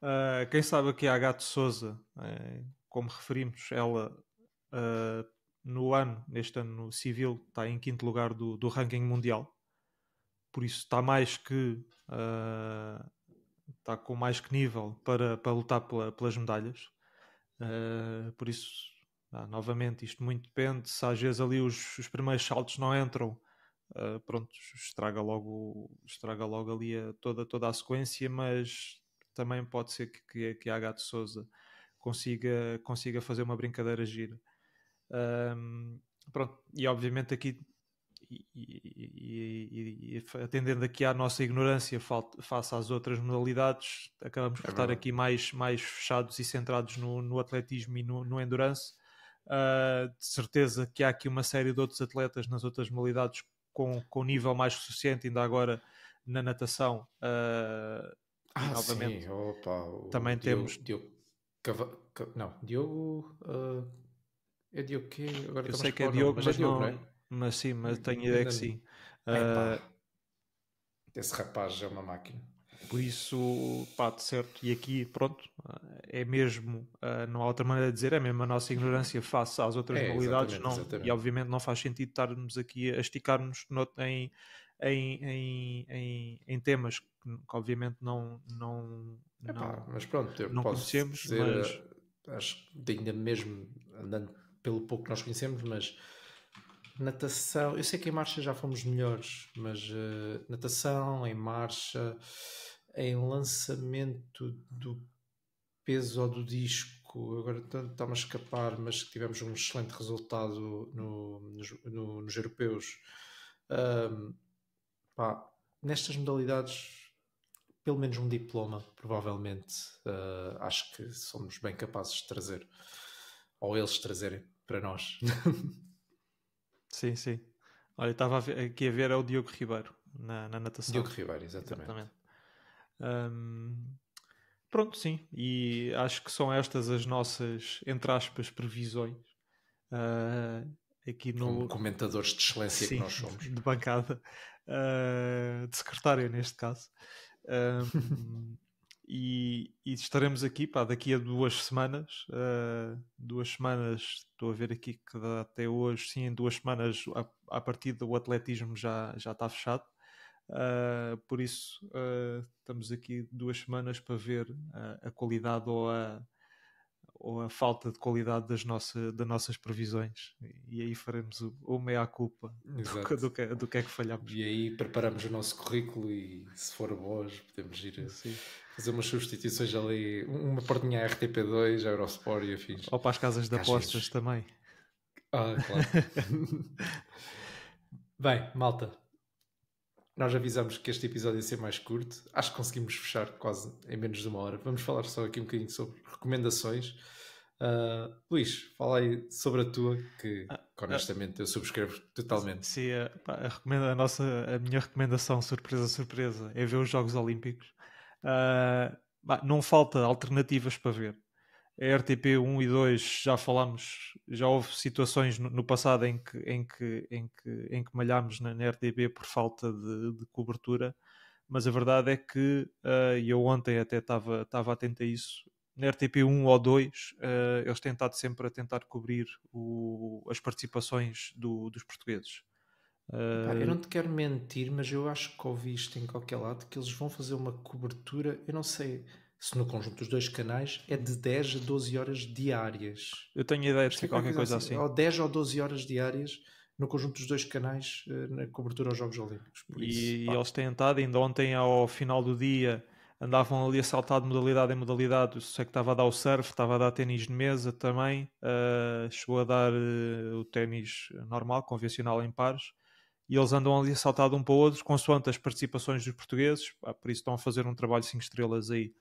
Uh, quem sabe aqui a Gato Souza, eh, como referimos, ela uh, no ano, neste ano no civil, está em quinto lugar do, do ranking mundial. Por isso está mais que ah, está com mais que nível para, para lutar pela, pelas medalhas. por isso ah, novamente, isto muito depende. Se às vezes ali os, os primeiros saltos não entram, uh, pronto, estraga logo, estraga logo ali a, toda, toda a sequência, mas também pode ser que, que, que a H de Souza consiga, consiga fazer uma brincadeira gira. Um, pronto, e obviamente aqui, e, e, e, e, atendendo aqui à nossa ignorância face às outras modalidades, acabamos é por estar aqui mais, mais fechados e centrados no, no atletismo e no, no endurance Uh, de certeza que há aqui uma série de outros atletas nas outras modalidades com, com nível mais suficiente, ainda agora na natação. Uh, ah, ah novamente. sim, opa, também Diogo, temos. Diogo, Cava... Não, Diogo. Uh, é Diogo que Agora Eu sei que é Diogo, mas, mas é Diogo, não. É? Mas sim, mas hum, tenho ideia que sim. Uh, Esse rapaz é uma máquina. Por isso, pá, de certo, e aqui, pronto, é mesmo, ah, não há outra maneira de dizer, é mesmo a nossa ignorância face às outras é, modalidades, exatamente, não, exatamente. e obviamente não faz sentido estarmos aqui a esticarmos em, em, em, em, em temas que, obviamente não, não, Epá, não mas pronto, não conhecemos, dizer, mas... Ah, acho que ainda mesmo andando pelo pouco que nós conhecemos, mas natação, eu sei que em marcha já fomos melhores, mas uh, natação, em marcha, em lançamento do peso ou do disco, agora está-me a escapar, mas tivemos um excelente resultado no, nos, no, nos europeus. Um, pá, nestas modalidades, pelo menos um diploma, provavelmente, uh, acho que somos bem capazes de trazer, ou eles trazerem para nós. sim, sim. Olha, estava aqui a ver é o Diogo Ribeiro na, na natação. Diogo Ribeiro, exatamente. exatamente. Um, pronto, sim. E acho que são estas as nossas, entre aspas, previsões. Uh, aqui no... Como comentadores de excelência sim, que nós somos. De bancada. Uh, de secretária, neste caso. Um, e, e, estaremos aqui pá, daqui a duas semanas. Uh, duas semanas, estou a ver aqui que dá até hoje, sim, em duas semanas, a, a partir do atletismo já, já está fechado. Uh, por isso, uh, estamos aqui duas semanas para ver a, ah, a qualidade ou a, ou a, falta de qualidade das, nossa, das nossas previsões. E, e aí faremos o, o meia-culpa do, do, que, do que é que falhamos. E aí preparamos o nosso currículo e, se for voz, podemos ir assim. fazer umas substituições ali, uma portinha RTP2, a Eurosport e afins. Ou para as casas de apostas também. Ah, claro. Bem, malta, nós avisamos que este episódio ia ser mais curto. Acho que conseguimos fechar quase em menos de uma hora. Vamos falar só aqui um bocadinho sobre recomendações. Uh, Luís, fala aí sobre a tua, que ah, ah, honestamente eu subscrevo totalmente. Sim, a, nossa, a minha recomendação, surpresa, surpresa, é ver os Jogos Olímpicos. Uh, bah, não falta alternativas para ver a RTP 1 e 2 já falámos, já houve situações no, no passado em que, em que, em que, em que malhámos na, na RTP por falta de, de, cobertura, mas a verdade é que, eh, e uh, eu ontem até estava atento a isso, na RTP 1 ou 2 uh, eh, eles têm estado sempre a tentar cobrir o, as participações do, dos portugueses. Uh... eu eh, não te quero mentir, mas eu acho que ouvi isto em qualquer lado que eles vão fazer uma cobertura, eu não sei se no conjunto dos dois canais, é de 10 a 12 horas diárias. Eu tenho a ideia de ser é qualquer coisa assim. assim. Ou 10 ou 12 horas diárias no conjunto dos dois canais eh, na cobertura aos Jogos Olímpicos. Por isso, e eles têm estado, ainda ontem ao final do dia, andavam ali a saltar de modalidade em modalidade. Eu sei que estava a dar o surf, estava a dar ténis de mesa também, uh, chegou a dar uh, o ténis normal, convencional em pares. E eles andam ali a saltar de um para o outro, consoante as participações dos portugueses. por isso estão a fazer um trabalho 5 estrelas aí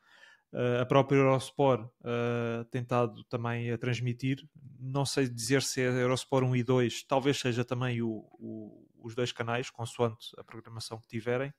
eh, a própria Eurosport uh, tentado também a transmitir. Não sei dizer se é Eurosport 1 e 2, talvez seja também o, o, os dois canais, consoante a programação que tiverem.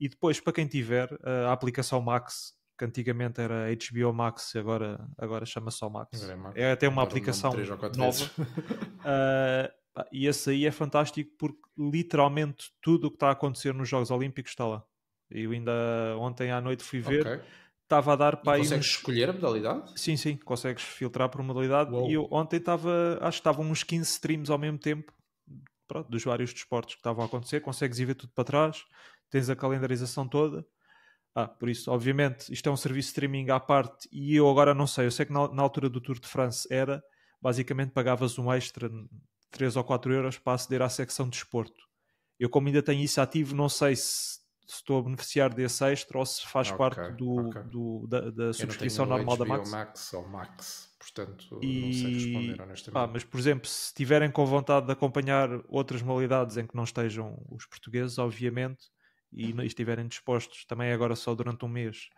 E depois, para quem tiver, uh, a aplicação Max, que antigamente era HBO Max, agora, agora chama só Max. É, até uma aplicação nova. e esse aí é fantástico porque literalmente tudo o que está a acontecer nos Jogos Olímpicos está lá. Eu ainda ontem à noite fui ver. Okay estava a dar para aí. Consegues uns... escolher a modalidade? Sim, sim, consegues filtrar por modalidade. Uou. E eu ontem estava, acho que estavam uns 15 streams ao mesmo tempo, pronto, dos vários desportos que estavam a acontecer, consegues ir ver tudo para trás, tens a calendarização toda. Ah, por isso, obviamente, isto é um serviço de streaming à parte e eu agora não sei, eu sei que na, na altura do Tour de France era, basicamente pagavas um extra 3 ou 4 euros para aceder à secção de desporto. Eu como ainda tenho isso ativo, não sei se se estou a beneficiar desse extra ou se faz okay, parte do, okay. do da, da subscrição normal HBO da Max. Max ou Max, portanto, e... não sei responder honestamente. Ah, mas, por exemplo, se tiverem com vontade de acompanhar outras modalidades em que não estejam os portugueses, obviamente, e, uhum. e estiverem dispostos também agora só durante um mês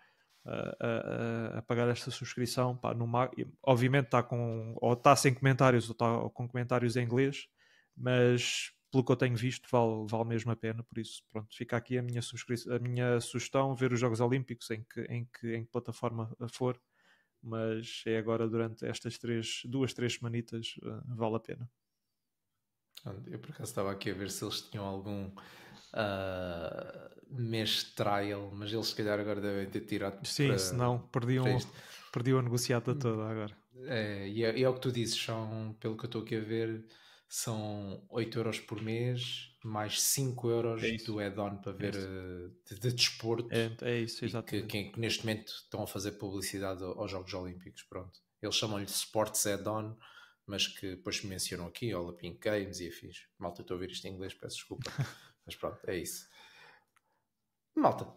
a, a, a pagar esta subscrição, pá, no, obviamente está com, ou está sem comentários ou está com comentários em inglês, mas pelo que eu tenho visto, vale, vale mesmo a pena. Por isso, pronto, fica aqui a minha, a minha sugestão: ver os Jogos Olímpicos em que, em que, em que plataforma eh, for. Mas é agora, durante estas três, duas, três semanitas, eh, vale a pena. Eu por acaso estava aqui a ver se eles tinham algum uh, mês trial, mas eles se calhar agora devem ter tirado. Sim, para, senão perdiam, perdiam a negociada hum. toda agora. É, e, é, é o que tu dizes, são, pelo que eu estou aqui a ver, são 8 euros por mês, mais 5 euros é do add-on para é ver é de, de, desporto. É, é isso, exatamente. Que, que, que, neste momento estão a fazer publicidade aos Jogos Olímpicos, pronto. Eles chamam-lhe Sports Add-on, mas que depois mencionam aqui, Olympic Games e afins. Malta, estou a ouvir isto em inglês, peço desculpa. mas pronto, é isso. Malta,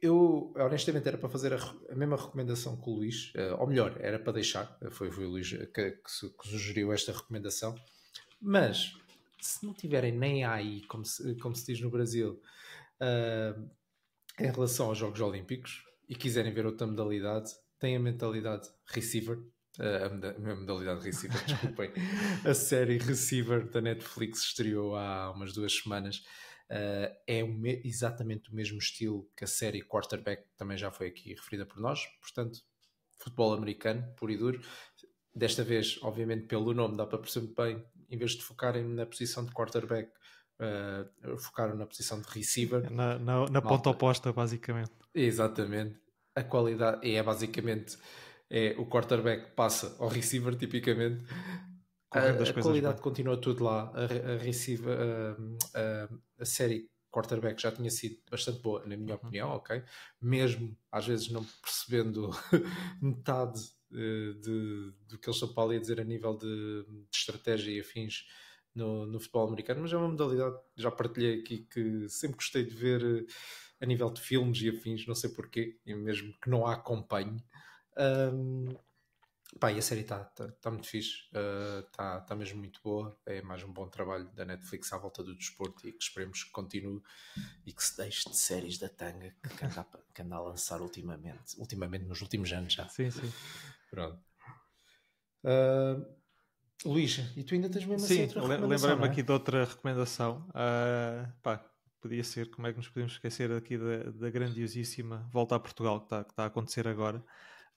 eu honestamente era para fazer a, a, mesma recomendação que o Luís, eh, ou melhor, era para deixar, eh, foi, foi o Luís que, que, que sugeriu esta recomendação mas se não tiverem nem aí, como se, como se diz no Brasil, uh, em relação aos Jogos Olímpicos e quiserem ver outra modalidade, têm a mentalidade receiver. Uh, a, a é modalidade receiver, desculpem. a série Receiver da Netflix estreou há umas duas semanas. Uh, é o exatamente o mesmo estilo que a série Quarterback, que também já foi aqui referida por nós. Portanto, futebol americano, puro e duro. Desta vez, obviamente, pelo nome dá para perceber bem em vez de focarem na posição de quarterback, uh, focaram na posição de receiver. Na, na, na ponta oposta, basicamente. Exatamente. A qualidade é basicamente é, o quarterback passa ao receiver, tipicamente. A, a qualidade bem. continua tudo lá. A, a, receiver, a, a, série quarterback já tinha sido bastante boa, na minha uhum. opinião, ok? Mesmo às vezes não percebendo metade eh, de, do que ele Champal ia dizer a nível de, de estratégia e afins no, no, futebol americano, mas é uma modalidade, já partilhei aqui, que sempre gostei de ver eh, a nível de filmes e afins, não sei porquê, mesmo que não a acompanhe. Um, pá, e a série está tá, tá, muito fixe, está eh, uh, tá mesmo muito boa. É mais um bom trabalho da Netflix à volta do desporto e que esperemos que continue e que se deixe de séries da tanga que anda, que anda a lançar ultimamente, ultimamente nos últimos anos já. Sim, sim. Pronto. Uh, Luís, e tu ainda tens mesmo assim Sim, outra recomendação? lembrei-me é? aqui de outra recomendação. Uh, pá, podia ser, como é que nos podemos esquecer aqui da, da grandiosíssima volta a Portugal que está, que está a acontecer agora.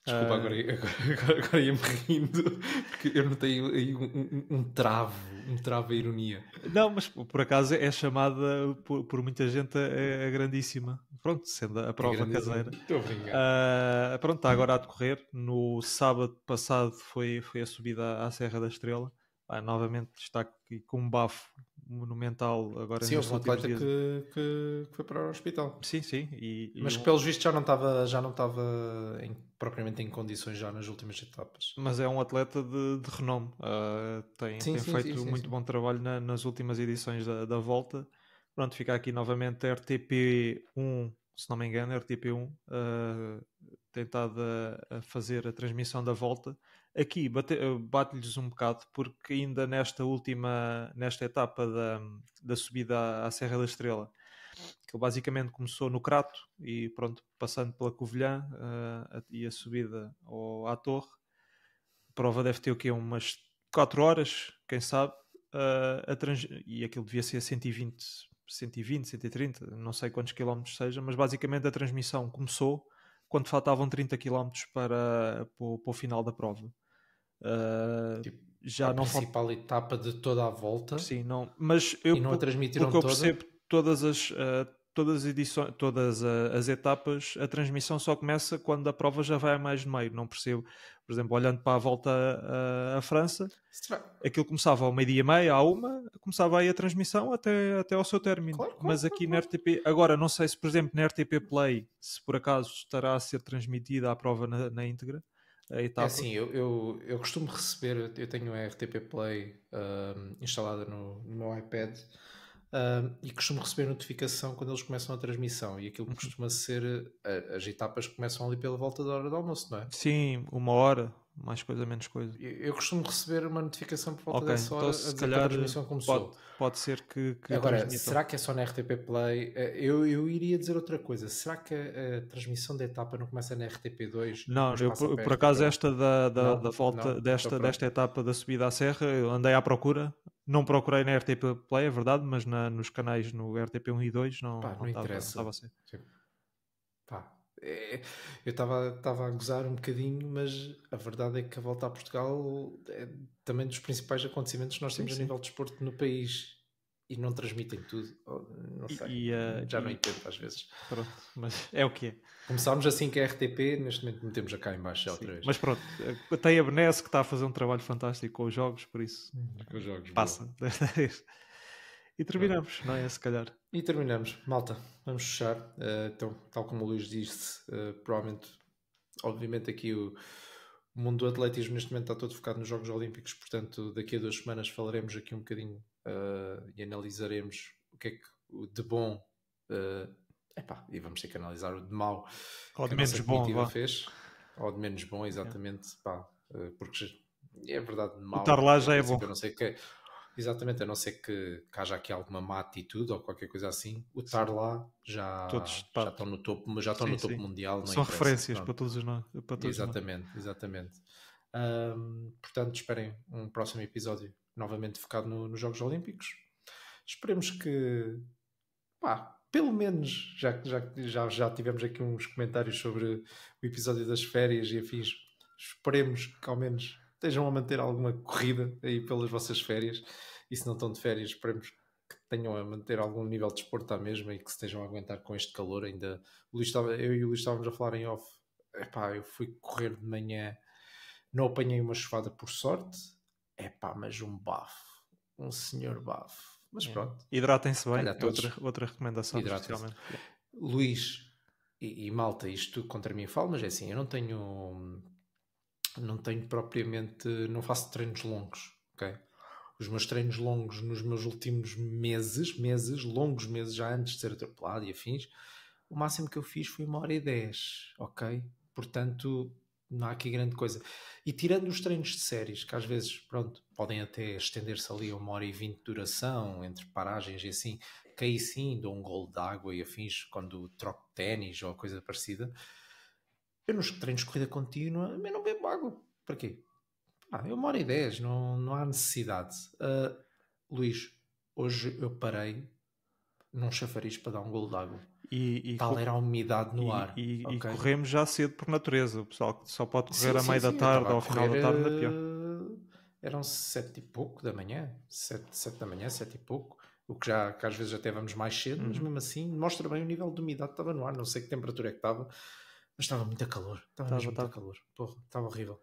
Desculpa, agora, agora, agora ia-me rindo, porque eu notei aí um, um, um, travo, um travo à ironia. Não, mas por acaso é chamada por, por muita gente a, a, grandíssima. Pronto, sendo a prova é caseira. Estou uh, Pronto, está agora a decorrer. No sábado passado foi, foi a subida à Serra da Estrela. novamente destaque com um bafo monumental agora Sim, houve um atleta que, que, que, foi para o hospital. Sim, sim. E, mas que, pelos vistos, já não estava, já não estava em, propriamente em condições já nas últimas etapas. Mas é um atleta de, de renome. Uh, tem, sim, tem sim, feito sim, muito bom trabalho na, nas últimas edições da, da volta. Pronto, fica aqui novamente a RTP1, se não me engano, RTP1, uh, ah, tentada a fazer a transmissão da volta Aqui bate, eh, lhes um bocado, porque ainda nesta última, nesta etapa da, da subida à Serra da Estrela, que basicamente começou no Crato e pronto, passando pela Covilhã uh, e a subida ao, à Torre, a prova deve ter o quê? Umas 4 horas, quem sabe, uh, eh, trans... e aquilo devia ser 120, 120, 130, não sei quantos quilómetros seja, mas basicamente a transmissão começou quando faltavam 30 quilómetros para, para, para, o final da prova. Uh, tipo, já a não principal etapa de toda a volta. Sim, não, mas eu e não a transmitiram porque eu toda? percebo todas as uh, todas as edições, todas ah, as etapas, a transmissão só começa quando a prova já vai a mais de meio, não percebo. Por exemplo, olhando para a volta à, à França, aquilo começava ao meio-dia e meia, à uma, começava aí a transmissão até, até ao seu término. Claro, claro, Mas aqui claro. na RTP, agora não sei se, por exemplo, na RTP Play, se por acaso estará a ser transmitida a prova na, na íntegra, é assim, eu, eu, eu costumo receber, eu tenho a RTP Play uh, instalada no, no meu iPad uh, e costumo receber notificação quando eles começam a transmissão e aquilo uhum. costuma ser, eh, as etapas começam ali pela volta da hora do almoço, não é? Sim, uma hora, mais coisa, menos coisa. Eu, costumo receber uma notificação por volta okay, dessa hora então, se a dizer calhar, que a transmissão começou. Pode, pode ser que, que Agora, será que é só na RTP Play? Eh, eu, eu iria dizer outra coisa. Será que a, a transmissão da etapa não começa na RTP2? Não, eu, por, por acaso esta da, da, não, da volta não, desta, desta etapa da subida à serra, eu andei à procura. Não procurei na RTP Play, é verdade, mas na, nos canais no RTP1 e 2 não, Pá, não, não estava, estava a ser. Sim. Tipo, é, eu estava a gozar um bocadinho, mas a verdade é que a volta a Portugal é também dos principais acontecimentos que nós temos sim, sim. a nível de desporto no país e não transmitem tudo. Não sei. E, eh, já e... não entendo às vezes. Pronto, mas é o que é. Começámos assim com a RTP, neste momento metemos a cá embaixo já é outra vez. Mas pronto, eh, tem a Benesse que está a fazer um trabalho fantástico com os jogos, por isso. Uhum. Com os jogos. Passa. E terminamos, não é? Se calhar. E terminamos. Malta, vamos fechar. Uh, então, tal como o Luís disse, uh, provavelmente, obviamente, aqui o, o mundo do atletismo neste momento está todo focado nos Jogos Olímpicos, portanto, daqui a duas semanas falaremos aqui um bocadinho uh, e analisaremos o que é que de bom. Uh, epá, e vamos ter que analisar o de mau. Ou de menos bom, vá. fez. Ou de menos bom, exatamente. É. Pá, porque é verdade, mal. Estar lá já é bom. Eu não sei que, é. Exatamente, a não ser que, que haja aqui alguma má atitude ou qualquer coisa assim, o estar lá já, todos, já estão no topo, já estão sim, no topo mundial. São referências para todos os nós. Exatamente, nós. exatamente. Um, portanto, esperem um próximo episódio novamente focado no, nos Jogos Olímpicos. Esperemos que, pá, pelo menos, já, já, já, já tivemos aqui uns comentários sobre o episódio das férias e afins, esperemos que ao menos estejam a manter alguma corrida aí pelas vossas férias e se não estão de férias, esperemos que tenham a manter algum nível de desporto à mesma e que estejam a aguentar com este calor. Ainda eu e o Luís estávamos a falar em off. Epá, eu fui correr de manhã, não apanhei uma chuvada por sorte. Epá, mas um bafo, um senhor bafo. Mas hum. pronto. Hidratem-se bem, Olha, outra, outra recomendação. hidratem Luís e, e, malta, isto contra mim falo, mas é assim, eu não tenho não tenho propriamente, não faço treinos longos, ok? Os meus treinos longos nos meus últimos meses, meses, longos meses, já antes de ser atropelado e afins, o máximo que eu fiz foi uma hora e dez, ok? Portanto, não há aqui grande coisa. E tirando os treinos de séries, que às vezes, pronto, podem até estender-se ali a uma hora e vinte de duração, entre paragens e assim, que aí sim dou um golo de água e afins quando troco ténis ou coisa parecida, eu nos treinos de corrida contínua, eu não bebo água. Para quê? Ah, é uma hora e dez, não, não há necessidade. Uh, Luís, hoje eu parei num chafariz para dar um golo de água. E, e Tal era a umidade no e, ar. E, okay. e, corremos já cedo por natureza. O pessoal só pode correr sim, à meia da tarde ou ao final da tarde da pior. Ah, eram sete e pouco da manhã, sete, sete da manhã, sete e pouco, o que já que às vezes até vamos mais cedo, uhum. mas mesmo assim mostra bem o nível de umidade que estava no ar. Não sei que temperatura é que estava, mas estava muito a calor. Estava, estava, estava. muito a calor. estava horrível.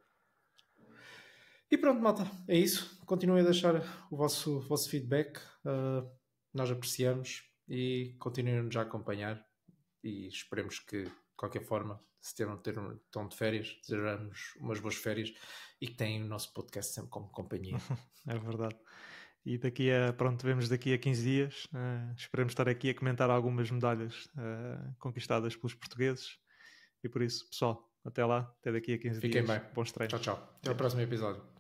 E pronto, malta, é isso. Continuem a deixar o vosso, o vosso feedback. Uh, nós apreciamos e continuem-nos a acompanhar. E esperemos que, de qualquer forma, se ter um tom de férias, desejamos umas boas férias e que tenham o nosso podcast sempre como companhia. é verdade. E daqui a, pronto, vemos daqui a 15 dias. Uh, esperemos estar aqui a comentar algumas medalhas uh, conquistadas pelos portugueses e por isso, pessoal, até lá, até daqui a 15 Fiquem dias. Fiquem bem. Bons treinos. Tchau, tchau. Até, até o próximo episódio.